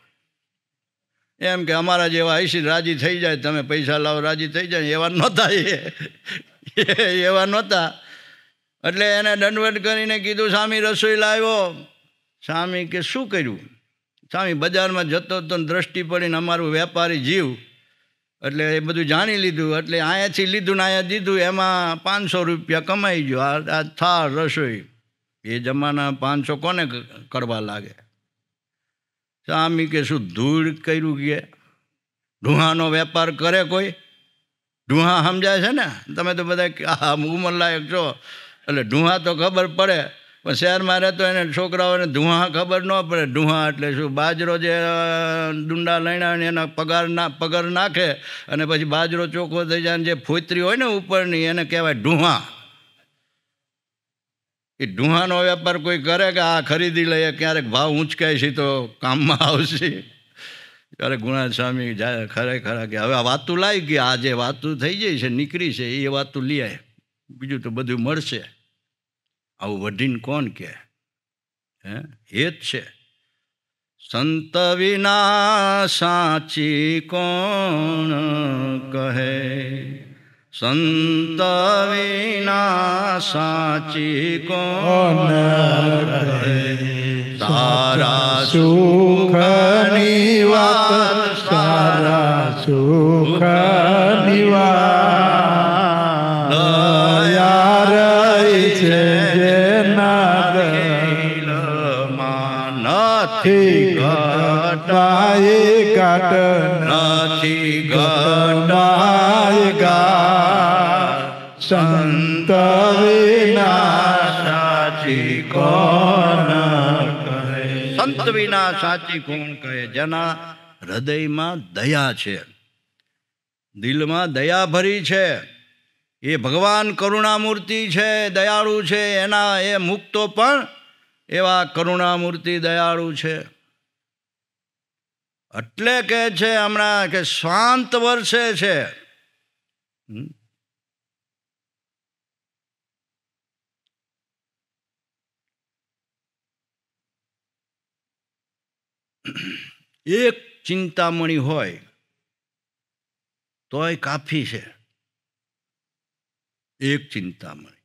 એમ કે અમારા જેવા હશે રાજી થઈ જાય તમે પૈસા લાવો રાજી થઈ જાય એવા નહોતા <laughs> એવા નહોતા એટલે એને દંડવટ કરીને કીધું સ્વામી રસોઈ લાવ્યો સ્વામી કે શું કર્યું સ્વામી બજારમાં જતો તો દ્રષ્ટિ પડીને અમારું વેપારી જીવ એટલે એ બધું જાણી લીધું એટલે અહીંયાથી લીધું ને અહીંયા દીધું એમાં પાંચસો રૂપિયા કમાઈ ગયો આ થાર રસોઈ એ જમાના પાંચસો કોને કરવા લાગે સામી કે શું ધૂળ કર્યું કે ઢૂહાનો વેપાર કરે કોઈ ઢૂહા સમજાય છે ને તમે તો બધા આ ઉંમરલાયક છો એટલે ઢૂહા તો ખબર પડે પણ શહેર મારે તો એને છોકરાઓને ધુઆ ખબર ન પડે ધુઆ એટલે શું બાજરો જે ડુંડા લઈને એના પગાર ના પગાર નાખે અને પછી બાજરો ચોખ્ખો થઈ જાય જે ફોતરી હોય ને ઉપરની એને કહેવાય ઢુહા એ ઢુહાનો વેપાર કોઈ કરે કે આ ખરીદી લઈએ ક્યારેક ભાવ ઊંચકાય છે તો કામમાં આવશે ત્યારે ગુણા સ્વામી ખરેખર કે હવે આ વાતું લાવી ગઈ આ જે વાતું થઈ જાય છે નીકળી છે એ વાતું લઈ આવે બીજું તો બધું મળશે આવું વઢીને કોણ કહે હે એ જ છે સંત વિના સાચી કોણ કહે સંત વિના સાચી કોણ કહે તારા સુખની વાત તારા સુખ ભક્ત વિના સાચી કોણ કહે જેના હૃદયમાં દયા છે દિલમાં દયા ભરી છે એ ભગવાન કરુણામૂર્તિ છે દયાળુ છે એના એ મુક્તો પણ એવા કરુણામૂર્તિ દયાળુ છે એટલે કહે છે હમણાં કે શાંત વર્ષે છે <clears throat> એક ચિંતામણી હોય તોય કાફી છે એક ચિંતામણી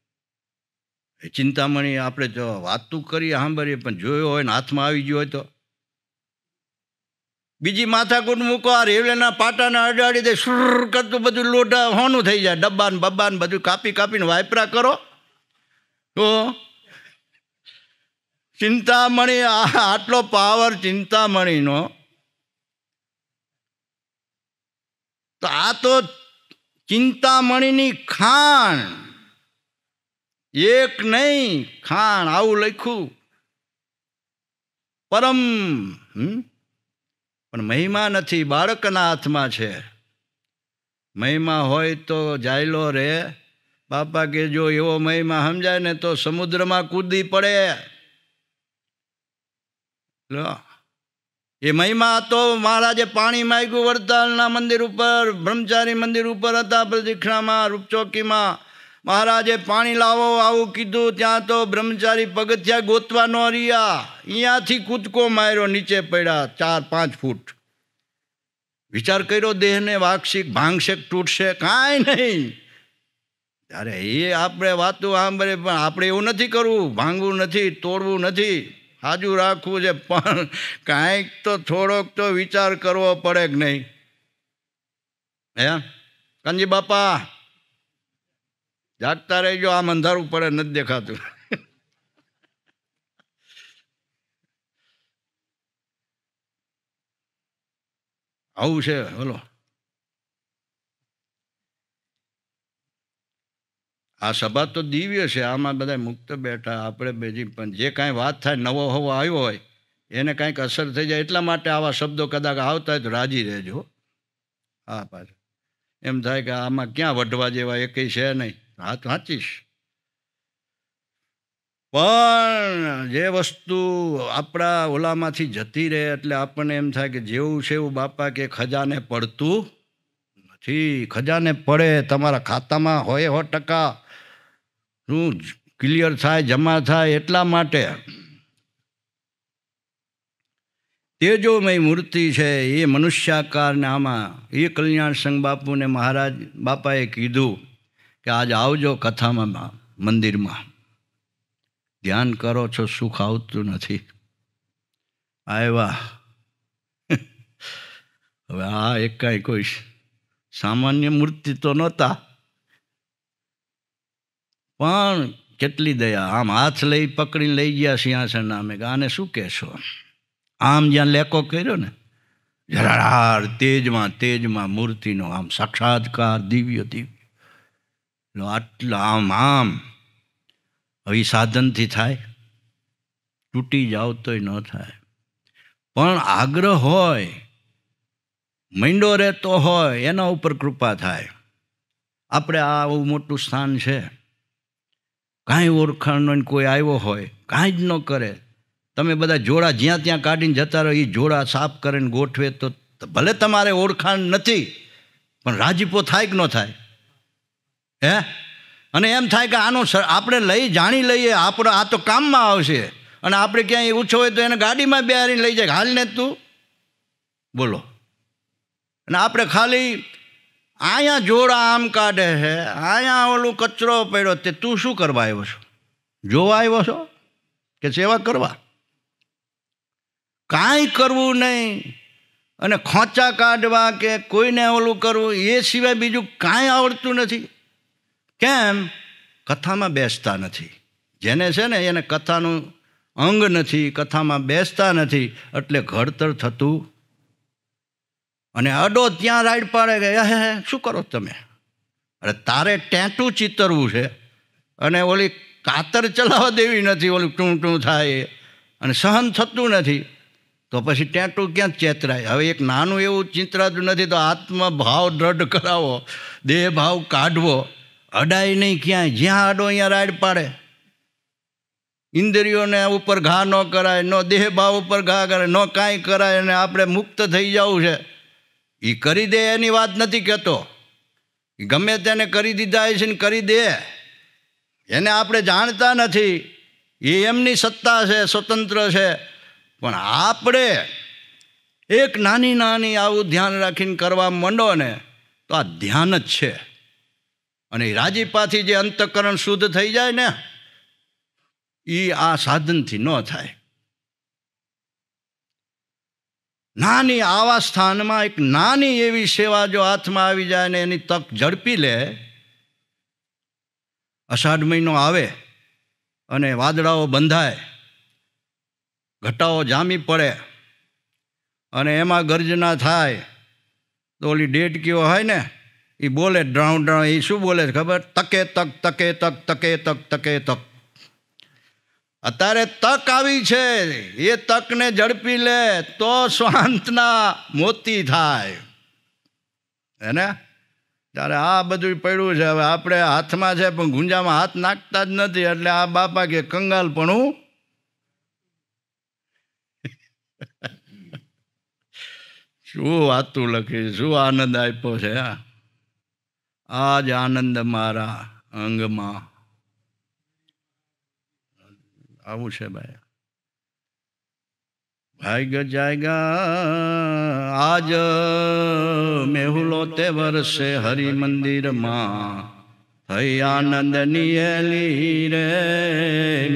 એ ચિંતામણી આપણે જો વાત તો કરીએ સાંભળીએ પણ જોયો હોય ને હાથમાં આવી ગયો હોય તો બીજી માથાકૂટ મૂકો આ રેવલેના પાટાને અડાડી દે શુર કરતું બધું લોઢા હોનું થઈ જાય ડબ્બાને બબ્બાને બધું કાપી કાપીને વાયપરા કરો તો ચિંતામણી આટલો પાવર ચિંતામણીનો તો આ તો ચિંતામણીની ખાણ એક નહીં ખાણ આવું લખ્યું પરમ પણ મહિમા નથી બાળકના હાથમાં છે મહિમા હોય તો જાયલો રે બાપા કે જો એવો મહિમા સમજાય ને તો સમુદ્રમાં કૂદી પડે એ મહિમા હતો મહારાજે પાણી માગ્યું વડતાલના મંદિર ઉપર બ્રહ્મચારી મંદિર ઉપર હતા પ્રદિક્ષણામાં રૂપચોકીમાં મહારાજે પાણી લાવો આવું કીધું ત્યાં તો બ્રહ્મચારી પગથિયા ગોતવા ન રહ્યા અહીંયાથી કૂદકો માર્યો નીચે પડ્યા ચાર પાંચ ફૂટ વિચાર કર્યો દેહને વાક્ષિક ભાંગશે તૂટશે કાંઈ નહીં ત્યારે એ આપણે વાતું સાંભળે પણ આપણે એવું નથી કરવું ભાંગવું નથી તોડવું નથી હાજુ રાખવું છે પણ કાંઈક તો થોડોક તો વિચાર કરવો પડે કે નહીં હે કંજી બાપા જાગતા રહીજો આમ અંધારું પડે નથી દેખાતું આવું છે બોલો આ સભા તો દિવ્ય છે આમાં બધા મુક્ત બેઠા આપણે બેજી પણ જે કાંઈ વાત થાય નવો હવો આવ્યો હોય એને કાંઈક અસર થઈ જાય એટલા માટે આવા શબ્દો કદાચ આવતા હોય તો રાજી રહેજો હા પાછું એમ થાય કે આમાં ક્યાં વઢવા જેવા એકેય છે નહીં હાથ વાંચીશ પણ જે વસ્તુ આપણા ઓલામાંથી જતી રહે એટલે આપણને એમ થાય કે જેવું છે એવું બાપા કે ખજાને પડતું નથી ખજાને પડે તમારા ખાતામાં હોય હો ટકા શું ક્લિયર થાય જમા થાય એટલા માટે તેજોમય મૂર્તિ છે એ મનુષ્યાકારને આમાં એ કલ્યાણ સંઘ બાપુને મહારાજ બાપાએ કીધું કે આજ આવજો કથામાં મંદિરમાં ધ્યાન કરો છો સુખ આવતું નથી આવ્યા <laughs> હવે આ એક કાંઈ કોઈ સામાન્ય મૂર્તિ તો નહોતા પણ કેટલી દયા આમ હાથ લઈ પકડીને લઈ ગયા સિંહાસણ નામે આને શું કહેશો આમ જ્યાં લેકો કર્યો ને જરાર તેજમાં તેજમાં મૂર્તિનો આમ સાક્ષાત્કાર દિવ્ય દિવ્ય આટલા આમ આમ હવે સાધનથી થાય તૂટી જાવ તોય ન થાય પણ આગ્રહ હોય મંડો રહેતો હોય એના ઉપર કૃપા થાય આપણે આ આવું મોટું સ્થાન છે કાંઈ ઓળખાણ કોઈ આવ્યો હોય કાંઈ જ ન કરે તમે બધા જોડા જ્યાં ત્યાં કાઢીને જતા રહો એ જોડા સાફ કરીને ગોઠવે તો ભલે તમારે ઓળખાણ નથી પણ રાજીપો થાય કે ન થાય હે અને એમ થાય કે આનો આપણે લઈ જાણી લઈએ આપણો આ તો કામમાં આવશે અને આપણે ક્યાંય ઓછો હોય તો એને ગાડીમાં બેહારીને લઈ જાય હાલને તું બોલો અને આપણે ખાલી અહીંયા જોડા આમ કાઢે છે અહીંયા ઓલું કચરો પડ્યો તે તું શું કરવા આવ્યો છો જોવા આવ્યો છો કે સેવા કરવા કાંઈ કરવું નહીં અને ખોંચા કાઢવા કે કોઈને ઓલું કરવું એ સિવાય બીજું કાંઈ આવડતું નથી કેમ કથામાં બેસતા નથી જેને છે ને એને કથાનું અંગ નથી કથામાં બેસતા નથી એટલે ઘડતર થતું અને અડો ત્યાં રાઈડ પાડે કે હે હે શું કરો તમે અરે તારે ટેટું ચિતરવું છે અને ઓલી કાતર ચલાવવા દેવી નથી ઓલું ટૂં ટું થાય અને સહન થતું નથી તો પછી ટેટું ક્યાં ચેતરાય હવે એક નાનું એવું ચિતરાતું નથી તો આત્મભાવ દ્રઢ કરાવો દેહભાવ કાઢવો અડાય નહીં ક્યાંય જ્યાં અડો અહીંયા રાઈડ પાડે ઇન્દ્રિયોને ઉપર ઘા ન કરાય ન દેહભાવ ઉપર ઘા કરે ન કાંઈ કરાય અને આપણે મુક્ત થઈ જવું છે એ કરી દે એની વાત નથી કહેતો ગમે તેને કરી દીધા છે ને કરી દે એને આપણે જાણતા નથી એ એમની સત્તા છે સ્વતંત્ર છે પણ આપણે એક નાની નાની આવું ધ્યાન રાખીને કરવા માંડો ને તો આ ધ્યાન જ છે અને રાજીપાથી જે અંતઃકરણ શુદ્ધ થઈ જાય ને એ આ સાધનથી ન થાય નાની આવા સ્થાનમાં એક નાની એવી સેવા જો હાથમાં આવી જાય ને એની તક ઝડપી લે અષાઢ મહિનો આવે અને વાદળાઓ બંધાય ઘટાઓ જામી પડે અને એમાં ગર્જના થાય તો ઓલી ડેટકીઓ હોય ને એ બોલે ડ્રાઉન ડ્રાઉન એ શું બોલે ખબર તકે તક તકે તક તકે તક તકે તક અત્યારે તક આવી છે એ તકને ઝડપી લે તો સ્વાંતના મોતી થાય હેને ત્યારે આ બધું પડ્યું છે હવે આપણે હાથમાં છે પણ ગુંજામાં હાથ નાખતા જ નથી એટલે આ બાપા કે કંગાલ કંગાલપણું શું વાતું લખી શું આનંદ આપ્યો છે આ જ આનંદ મારા અંગમાં આવું છે ભાઈ ભાઈ જાયગા આજ મેહુલો તે વર્ષે હરિ મંદિરમાં થઈ આનંદની એલી રે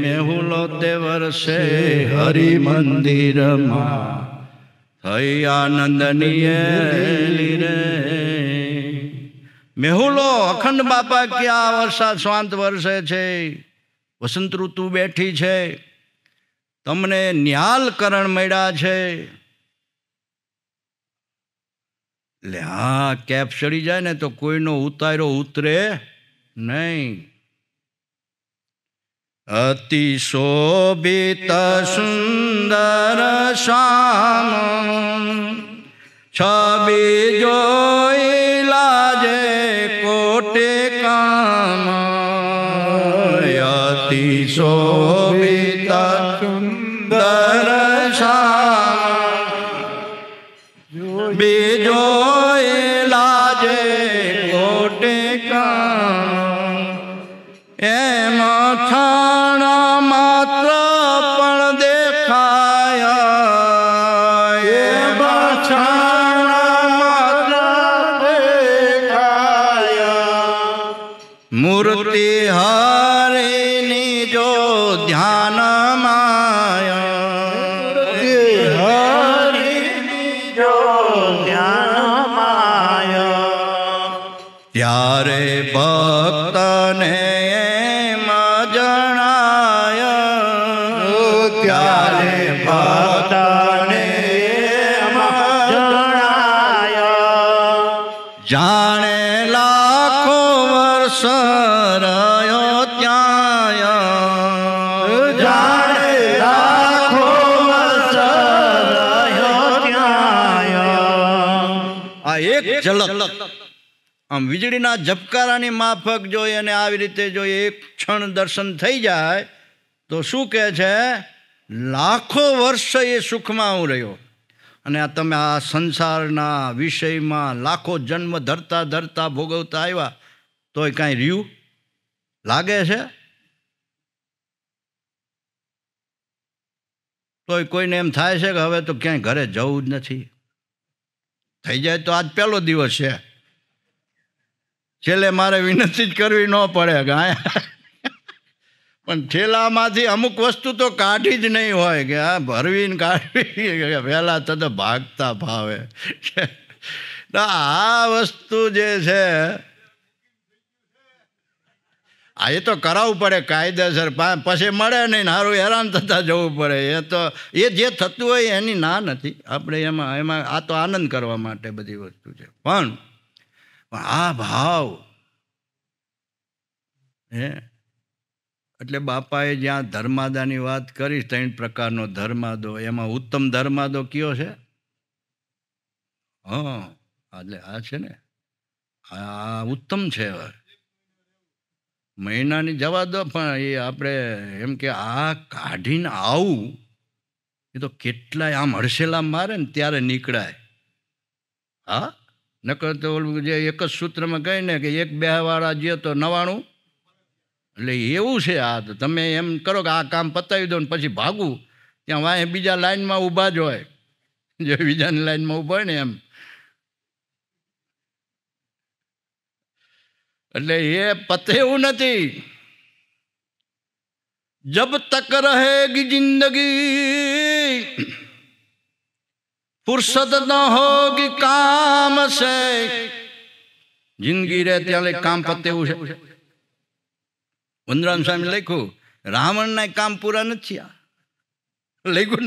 મેહુલો તે વર્ષે હરિ મંદિરમાં થઈ આનંદની એલી રે મેહુલો અખંડ બાપા ક્યાં વર્ષા શાંત વર્ષે છે વસંત ઋતુ બેઠી છે તમને ન્યાલકરણ મળ્યા છે એટલે હા કેપ ચડી જાય ને તો કોઈનો ઉતારો ઉતરે નહીં અતિ અતિશોભિત સુંદર શામ છબી જો शोभित सुन्दर આમ વીજળીના ઝબકારાની માફક જોઈએ અને આવી રીતે જો એક ક્ષણ દર્શન થઈ જાય તો શું કહે છે લાખો વર્ષ એ સુખમાં હું રહ્યો અને આ તમે આ સંસારના વિષયમાં લાખો જન્મ ધરતા ધરતા ભોગવતા આવ્યા તોય કાંઈ રહ્યું લાગે છે તોય કોઈને એમ થાય છે કે હવે તો ક્યાંય ઘરે જવું જ નથી થઈ જાય તો આજ પહેલો દિવસ છે છેલ્લે મારે વિનંતી જ કરવી ન પડે ગાય પણ થેલામાંથી અમુક વસ્તુ તો કાઢી જ નહીં હોય કે આ ભરવીને કાઢવી વહેલા થતાં ભાગતા ભાવે આ વસ્તુ જે છે આ એ તો કરાવવું પડે કાયદેસર પછી મળે નહીં સારું હેરાન થતાં જવું પડે એ તો એ જે થતું હોય એની ના નથી આપણે એમાં એમાં આ તો આનંદ કરવા માટે બધી વસ્તુ છે પણ પણ આ ભાવ હે એટલે બાપાએ જ્યાં ધર્માદાની વાત કરી ત્રણ પ્રકારનો ધર્માદો એમાં ઉત્તમ ધર્માદો કયો છે હા એટલે આ છે ને આ ઉત્તમ છે હવે મહિનાની જવા દો પણ એ આપણે એમ કે આ કાઢીને આવું એ તો કેટલાય આમ હડસેલા મારે ને ત્યારે નીકળાય હા નકર તો ઓલું જે એક જ સૂત્રમાં કહે ને કે એક બે વાળા જે તો નવાણું એટલે એવું છે આ તો તમે એમ કરો કે આ કામ પતાવી દો ને પછી ભાગું ત્યાં વાંહે બીજા લાઈનમાં ઊભા જ હોય જે બીજાની લાઇનમાં ઊભા હોય ને એમ એટલે એ પતે એવું નથી જબ તક રહેગી જિંદગી फुर्सत न होगी કામ છે જિંદગી રહે ત્યાં કામ એવું છે વનરામ સ્વામી લખ્યું રાવણના કામ પૂરા નથી આ લખ્યું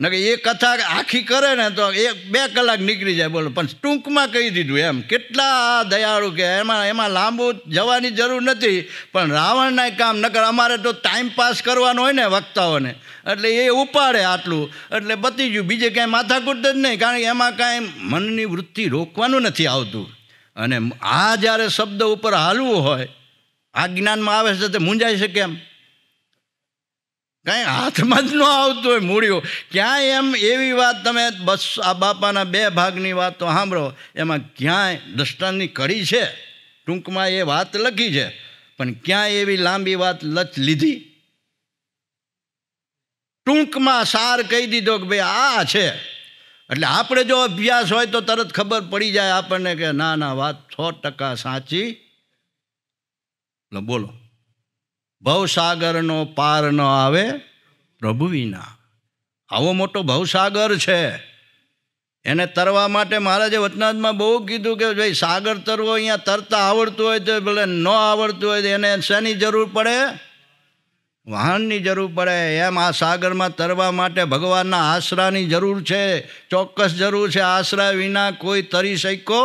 ને કે એ કથા આખી કરે ને તો એક બે કલાક નીકળી જાય બોલો પણ ટૂંકમાં કહી દીધું એમ કેટલા દયાળુ કે એમાં એમાં લાંબુ જવાની જરૂર નથી પણ રાવણના કામ નકર અમારે તો ટાઈમ પાસ કરવાનો હોય ને વક્તાઓને એટલે એ ઉપાડે આટલું એટલે બતી ગયું બીજે કાંઈ માથાકૂટ જ નહીં કારણ કે એમાં કાંઈ મનની વૃત્તિ રોકવાનું નથી આવતું અને આ જ્યારે શબ્દ ઉપર હાલવું હોય આ જ્ઞાનમાં આવે છે તે મૂંઝાઈ છે કેમ કાંઈ હાથમાં જ ન આવતું હોય મૂળ્યો ક્યાંય એમ એવી વાત તમે બસ આ બાપાના બે ભાગની વાત તો સાંભળો એમાં ક્યાંય દ્રષ્ટાંતની કરી છે ટૂંકમાં એ વાત લખી છે પણ ક્યાંય એવી લાંબી વાત લચ લીધી ટૂંકમાં સાર કહી દીધો કે ભાઈ આ છે એટલે આપણે જો અભ્યાસ હોય તો તરત ખબર પડી જાય આપણને કે ના ના વાત સો ટકા સાચી બોલો ભવસાગરનો પાર ન આવે પ્રભુ વિના આવો મોટો ભવસાગર છે એને તરવા માટે મહારાજે વચનાથમાં બહુ કીધું કે ભાઈ સાગર તરવો અહીંયા તરતા આવડતું હોય તો ભલે ન આવડતું હોય તો એને શેની જરૂર પડે વાહનની જરૂર પડે એમ આ સાગરમાં તરવા માટે ભગવાનના આશરાની જરૂર છે ચોક્કસ જરૂર છે આશરા વિના કોઈ તરી શક્યો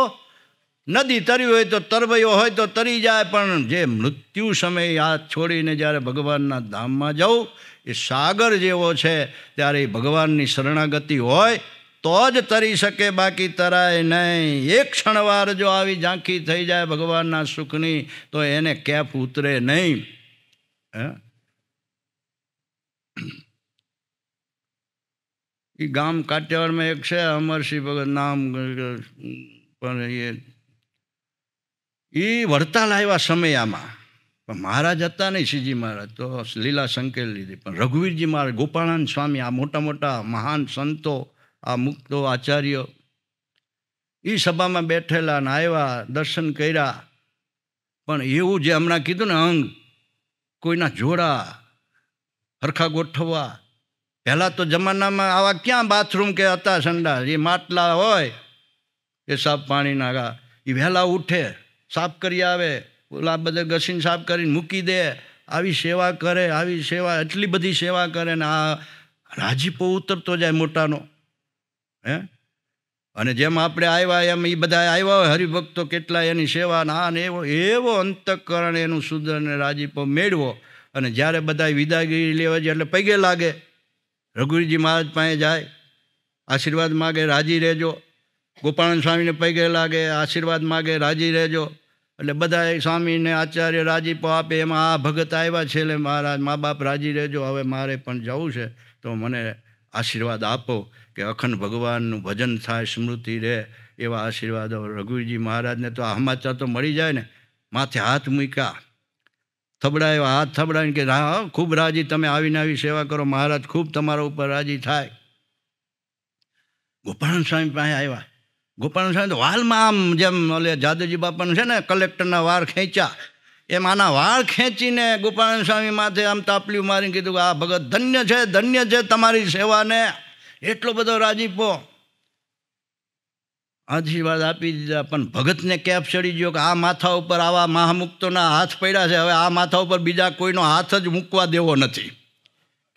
નદી તરી હોય તો તરવૈયો હોય તો તરી જાય પણ જે મૃત્યુ સમયે યાદ છોડીને જ્યારે ભગવાનના ધામમાં જવું એ સાગર જેવો છે ત્યારે એ ભગવાનની શરણાગતિ હોય તો જ તરી શકે બાકી તરાય નહીં એક ક્ષણવાર જો આવી ઝાંખી થઈ જાય ભગવાનના સુખની તો એને કેફ ઉતરે નહીં હે એ ગામ કાઠિયાવાડમાં એક છે અમરસિંહ ભગત નામ પણ એ એ વડતાલ આવ્યા સમયામાં પણ મહારાજ હતા નહીં શ્રીજી મહારાજ તો લીલા સંકેલ લીધી પણ રઘુવીરજી મહારાજ ગોપાળાનંદ સ્વામી આ મોટા મોટા મહાન સંતો આ મુક્તો આચાર્યો એ સભામાં બેઠેલા ને આવ્યા દર્શન કર્યા પણ એવું જે હમણાં કીધું ને અંગ કોઈના જોડા સરખા ગોઠવવા પહેલાં તો જમાનામાં આવા ક્યાં બાથરૂમ કે હતા સંડા એ માટલા હોય એ સાફ પાણીના એ વહેલા ઉઠે સાફ કરી આવે ઓલા બધે ઘસીને સાફ કરીને મૂકી દે આવી સેવા કરે આવી સેવા એટલી બધી સેવા કરે ને આ રાજીપો ઉતરતો જાય મોટાનો હે અને જેમ આપણે આવ્યા એમ એ બધા આવ્યા હોય હરિભક્તો કેટલા એની સેવા ના ને એવો એવો અંતઃકરણ એનું સુધર ને રાજીપો મેળવો અને જ્યારે બધા વિદાયગીરી લેવા જાય એટલે પૈગે લાગે રઘુવીરજી મહારાજ પાસે જાય આશીર્વાદ માગે રાજી રહેજો ગોપાળન સ્વામીને પૈગે લાગે આશીર્વાદ માગે રાજી રહેજો એટલે બધા સ્વામીને આચાર્ય રાજીપો આપે એમાં આ ભગત આવ્યા છે એટલે મહારાજ મા બાપ રાજી રહેજો હવે મારે પણ જવું છે તો મને આશીર્વાદ આપો કે અખંડ ભગવાનનું ભજન થાય સ્મૃતિ રહે એવા આશીર્વાદો રઘુવીરજી મહારાજને તો આ સમાચાર તો મળી જાય ને માથે હાથ મૂક્યા થબડાયો હાથ થબડાવીને કે હા ખૂબ રાજી તમે આવીને આવી સેવા કરો મહારાજ ખૂબ તમારા ઉપર રાજી થાય ગોપાલ સ્વામી પાસે આવ્યા ગોપાલ સ્વામી તો વાલમાં આમ જેમ ઓલે જાદુજી બાપાને છે ને કલેક્ટરના વાળ ખેંચ્યા એમ આના વાળ ખેંચીને ગોપાલ સ્વામી માથે આમ તાપલિયું મારીને કીધું આ ભગત ધન્ય છે ધન્ય છે તમારી સેવાને એટલો બધો રાજીપો આશીર્વાદ આપી દીધા પણ ભગતને કેપ ચડી ગયો કે આ માથા ઉપર આવા મહામુક્તોના હાથ પડ્યા છે હવે આ માથા ઉપર બીજા કોઈનો હાથ જ મૂકવા દેવો નથી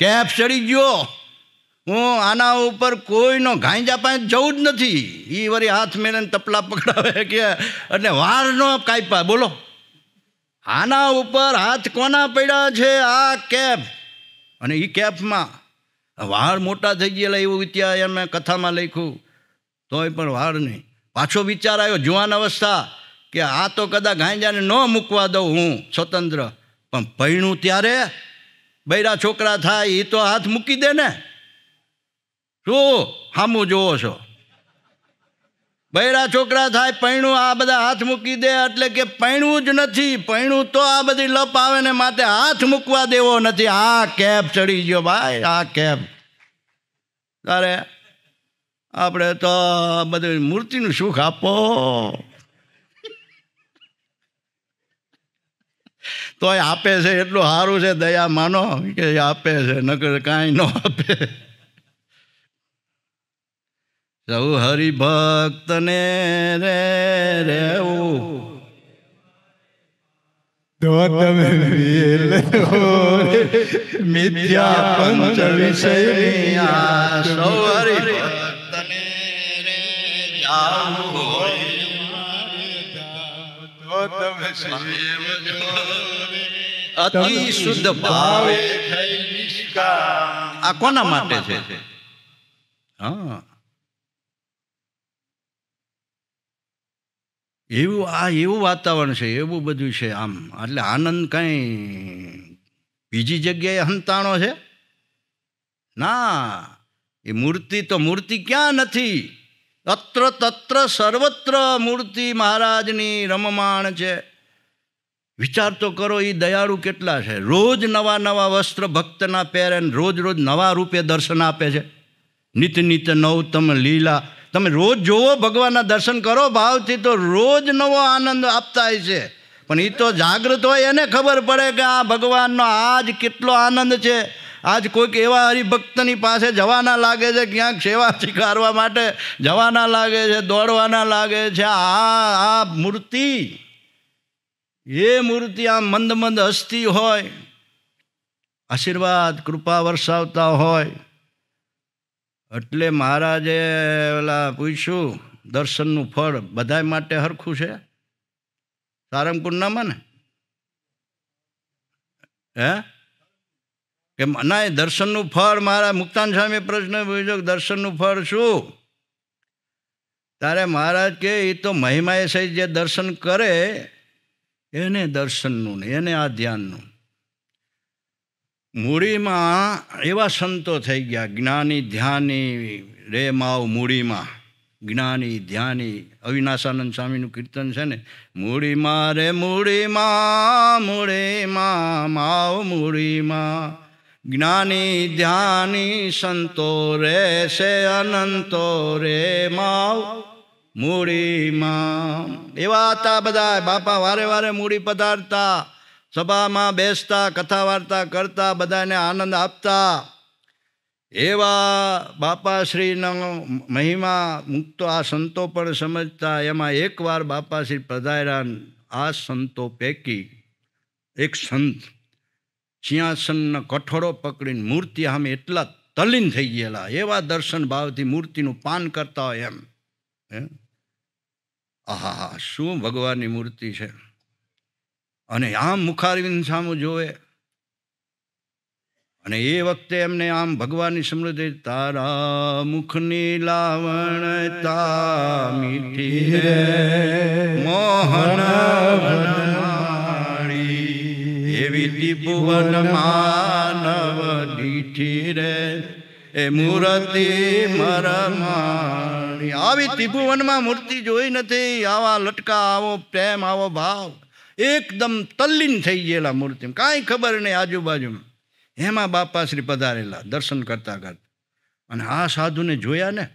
કેપ ચડી ગયો હું આના ઉપર કોઈનો ઘાંજા પાસે જવું જ નથી એ વળી હાથ મેળવીને તપલા પકડાવે કે અને વારનો કાપ્યા બોલો આના ઉપર હાથ કોના પડ્યા છે આ કેપ અને એ કેપમાં વાળ મોટા થઈ ગયેલા એવું ત્યાં એમ કથામાં લખ્યું તોય પણ વાર નહીં પાછો વિચાર આવ્યો જુવાન અવસ્થા કે આ તો કદાચ ગાંજાને ન મૂકવા દઉં હું સ્વતંત્ર પણ પૈણું ત્યારે બૈરા છોકરા થાય એ તો હાથ મૂકી દે ને શું હામુ જોવો છો બૈરા છોકરા થાય પૈણું આ બધા હાથ મૂકી દે એટલે કે પૈણું જ નથી પૈણું તો આ બધી લપ આવે ને માટે હાથ મૂકવા દેવો નથી આ કેપ ચડી ગયો ભાઈ આ કેપ તારે આપણે તો બધું મૂર્તિનું સુખ આપો તો એ આપે છે એટલું સારું છે દયા માનો કે આપે છે નકર કાંઈ ન આપે સૌ હરિભક્તને રે રેવું તો તમે મિથ્યા પંચ વિષય સૌ હરિભક્ત આવું આ કોના માટે છે હા એવું આ એવું વાતાવરણ છે એવું બધું છે આમ એટલે આનંદ કંઈ બીજી જગ્યાએ હંતાણો છે ના એ મૂર્તિ તો મૂર્તિ ક્યાં નથી તત્ર તત્ર સર્વત્ર મૂર્તિ મહારાજની રમમાણ છે વિચાર તો કરો એ દયાળુ કેટલા છે રોજ નવા નવા વસ્ત્ર ભક્તના પહેરે રોજ રોજ નવા રૂપે દર્શન આપે છે નિત નિત નવ લીલા તમે રોજ જોવો ભગવાનના દર્શન કરો ભાવથી તો રોજ નવો આનંદ આપતા છે પણ એ તો જાગૃત હોય એને ખબર પડે કે આ ભગવાનનો આજ કેટલો આનંદ છે આજ કોઈક એવા હરિભક્તની પાસે જવાના લાગે છે ક્યાંક સેવા સ્વીકારવા માટે જવાના લાગે છે દોડવાના લાગે છે આ આ મૂર્તિ એ મૂર્તિ આમ મંદ મંદ હસતી હોય આશીર્વાદ કૃપા વરસાવતા હોય એટલે મહારાજે ઓલા પૂછ્યું દર્શનનું ફળ બધા માટે હરખું છે સારંગપુરનામાં ને હે કે ના એ દર્શનનું ફળ મારા મુક્તાન સામે પ્રશ્ન પૂછ્યો દર્શનનું ફળ શું તારે મહારાજ કે એ તો મહિમાએ સહિત જે દર્શન કરે એને દર્શનનું ને એને આ ધ્યાનનું મૂડીમાં એવા સંતો થઈ ગયા જ્ઞાની ધ્યાની રે માવ મૂડીમાં જ્ઞાની ધ્યાની અવિનાશાનંદ સ્વામીનું કીર્તન છે ને મૂડીમાં રે મૂડીમાં મૂડીમાં માવ મૂડીમાં જ્ઞાની ધ્યાની સંતો રે છે અનંતો રે માવ મૂડીમાં એવા હતા બધા બાપા વારે વારે મૂડી પધારતા સભામાં બેસતા કથા વાર્તા કરતા બધાને આનંદ આપતા એવા બાપાશ્રીનો મહિમા મુક્તો આ સંતો પણ સમજતા એમાં એકવાર બાપાશ્રી પધાર્યા આ સંતો પૈકી એક સંત સિંહાસનના કઠોળો પકડીને મૂર્તિ અમે એટલા તલીન થઈ ગયેલા એવા દર્શન ભાવથી મૂર્તિનું પાન કરતા હોય એમ હે આહા શું ભગવાનની મૂર્તિ છે અને આમ મુખારવિંદ સામું જોવે અને એ વખતે એમને આમ ભગવાનની સમૃદ્ધિ તારા મુખની તા મીઠી મોહન વિધિ ભુવન માનવ દીઠી રે એ મૂર્તિ મરમાણી આવી ત્રિભુવનમાં મૂર્તિ જોઈ નથી આવા લટકા આવો પ્રેમ આવો ભાવ એકદમ તલ્લીન થઈ ગયેલા મૂર્તિ કાંઈ ખબર નહીં આજુબાજુમાં એમાં બાપાશ્રી પધારેલા દર્શન કરતા કરતા અને આ સાધુને જોયા ને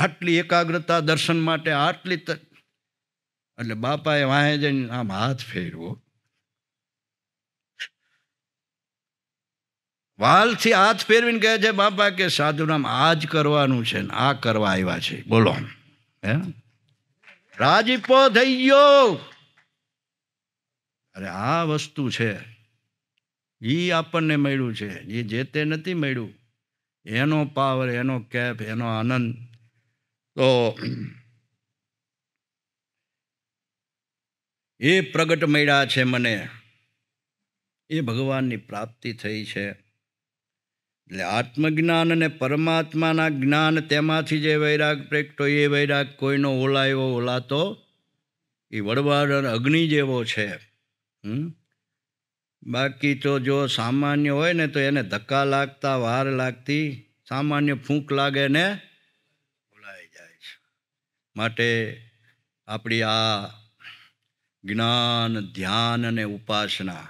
આટલી એકાગ્રતા દર્શન માટે આટલી એટલે બાપાએ વાંહે જઈને આમ હાથ ફેરવો વાલથી હાથ ફેરવીને કહે છે બાપા કે સાધુનામ આ જ કરવાનું છે ને આ કરવા આવ્યા છે બોલો હે રાજીપો થઈ ગયો અરે આ વસ્તુ છે એ આપણને મળ્યું છે એ જે તે નથી મળ્યું એનો પાવર એનો કેફ એનો આનંદ તો એ પ્રગટ મળ્યા છે મને એ ભગવાનની પ્રાપ્તિ થઈ છે એટલે આત્મજ્ઞાન અને પરમાત્માના જ્ઞાન તેમાંથી જે વૈરાગ પ્રેગટો એ વૈરાગ કોઈનો ઓલાયો ઓલાતો એ વડવાડ અગ્નિ જેવો છે બાકી તો જો સામાન્ય હોય ને તો એને ધક્કા લાગતા વાર લાગતી સામાન્ય ફૂંક લાગે ને ભૂલાઈ જાય છે માટે આપણી આ જ્ઞાન ધ્યાન અને ઉપાસના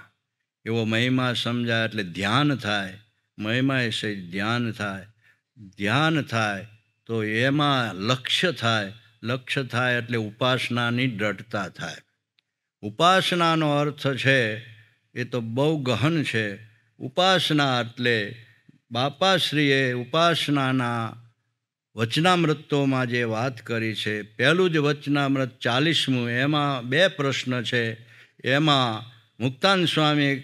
એવો મહિમા સમજાય એટલે ધ્યાન થાય મહિમા છે ધ્યાન થાય ધ્યાન થાય તો એમાં લક્ષ્ય થાય લક્ષ્ય થાય એટલે ઉપાસનાની દ્રઢતા થાય ઉપાસનાનો અર્થ છે એ તો બહુ ગહન છે ઉપાસના એટલે બાપાશ્રીએ ઉપાસનાના વચનામૃતોમાં જે વાત કરી છે પહેલું જ વચનામૃત ચાલીસમું એમાં બે પ્રશ્ન છે એમાં મુક્તાન સ્વામી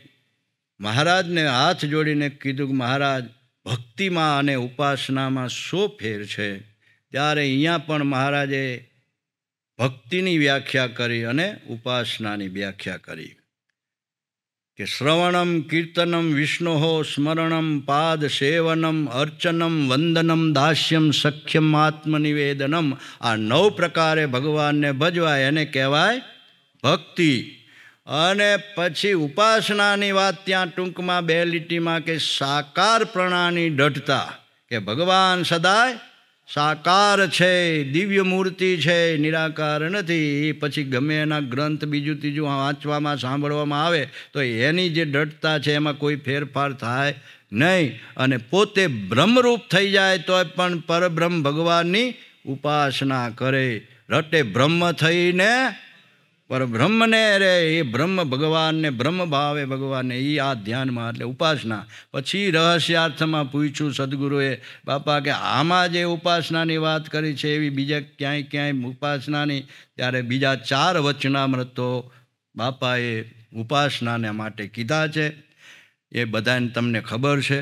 મહારાજને હાથ જોડીને કીધું કે મહારાજ ભક્તિમાં અને ઉપાસનામાં સો ફેર છે ત્યારે અહીંયા પણ મહારાજે ભક્તિની વ્યાખ્યા કરી અને ઉપાસનાની વ્યાખ્યા કરી કે શ્રવણમ કીર્તનમ વિષ્ણોહો સ્મરણમ પાદ સેવનમ અર્ચનમ વંદનમ દાસ્યમ સખ્યમ આત્મનિવેદનમ આ નવ પ્રકારે ભગવાનને ભજવાય એને કહેવાય ભક્તિ અને પછી ઉપાસનાની વાત ત્યાં ટૂંકમાં બે લીટીમાં કે સાકાર પ્રણાની દઢતા કે ભગવાન સદાય સાકાર છે દિવ્ય મૂર્તિ છે નિરાકાર નથી પછી ગમે એના ગ્રંથ બીજું ત્રીજું વાંચવામાં સાંભળવામાં આવે તો એની જે ડટતા છે એમાં કોઈ ફેરફાર થાય નહીં અને પોતે બ્રહ્મરૂપ થઈ જાય તોય પણ પરબ્રહ્મ ભગવાનની ઉપાસના કરે રટે બ્રહ્મ થઈને પરબ્રહ્મને રે એ બ્રહ્મ ભગવાનને બ્રહ્મ ભાવે ભગવાનને એ આ ધ્યાનમાં એટલે ઉપાસના પછી રહસ્યાર્થમાં પૂછ્યું સદગુરુએ બાપા કે આમાં જે ઉપાસનાની વાત કરી છે એવી બીજા ક્યાંય ક્યાંય ઉપાસનાની ત્યારે બીજા ચાર વચનામૃતો બાપાએ ઉપાસનાને માટે કીધા છે એ બધાને તમને ખબર છે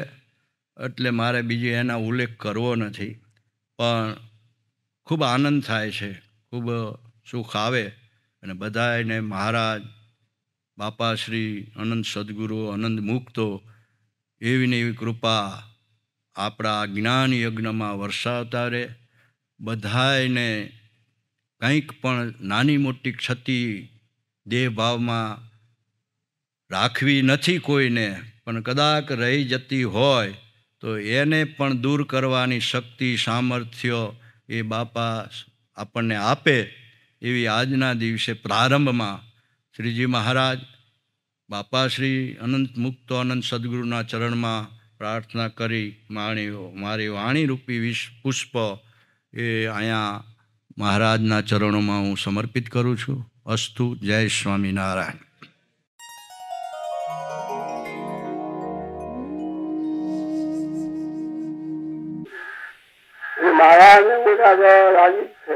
એટલે મારે બીજી એના ઉલ્લેખ કરવો નથી પણ ખૂબ આનંદ થાય છે ખૂબ સુખ આવે અને બધાને મહારાજ બાપા શ્રી અનંત સદગુરુ અનંત મુક્તો એવી એવી કૃપા આપણા જ્ઞાન યજ્ઞમાં વરસાવતા રહે બધાને કંઈક પણ નાની મોટી ક્ષતિ દેહભાવમાં રાખવી નથી કોઈને પણ કદાચ રહી જતી હોય તો એને પણ દૂર કરવાની શક્તિ સામર્થ્ય એ બાપા આપણને આપે એવી આજના દિવસે પ્રારંભમાં શ્રીજી મહારાજ બાપા શ્રી અનંત મુક્ત અનંત સદગુરુના ચરણમાં પ્રાર્થના કરી માણીઓ મારી વાણીરૂપી વિશ પુષ્પ એ અહીંયા મહારાજના ચરણોમાં હું સમર્પિત કરું છું અસ્તુ જય સ્વામિનારાયણ મહારાજ રાજી છે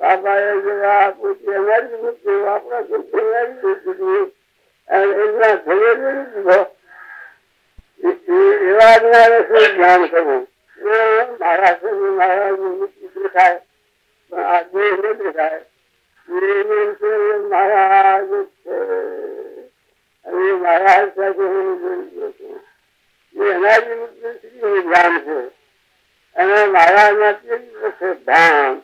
બાબાએ જેવા પૂછ્યું એમ જ પૂછ્યું આપણે પૂછ્યું એમ પૂછ્યું એવા આજ્ઞાને શું જ્ઞાન કરવું મારા સુધી મારા મિત્ર થાય આજે મિત્ર થાય મહારાજ અને મહારાજ સાથે હું બોલી છું એના જ છે અને મહારાજના ત્રીસ વર્ષે ધામ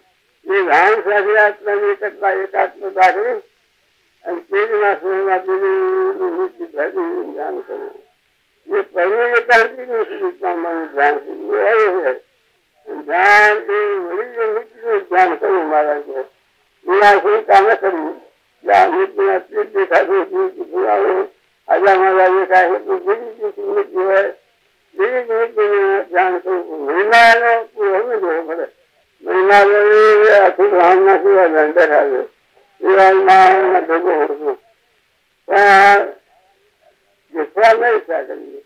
એ ભાન સાથે આત્માની એકતા એકાત્મ રાખવી અને તેના સ્વરૂપમાં તેનું ધ્યાન કરવું જે પહેલું એકાંતિનું સ્વરૂપમાં ધ્યાન કર્યું એ ધ્યાન એ વડીલ ધ્યાન કરવું મારા છે એના સ્વરૂપ કામે કરવું જ્યાં મૃત્યુના સ્ત્રી મારા દેખાય તો જેવી હોય ધ્યાન કરવું મહિલાનો પૂરો હવે જોવો પડે મહિના આખી ભાવનાથી અંદર આવ્યો દિવાળીમાં ભેગો હોડશું પણ જેટલા નહીં સાકરીએ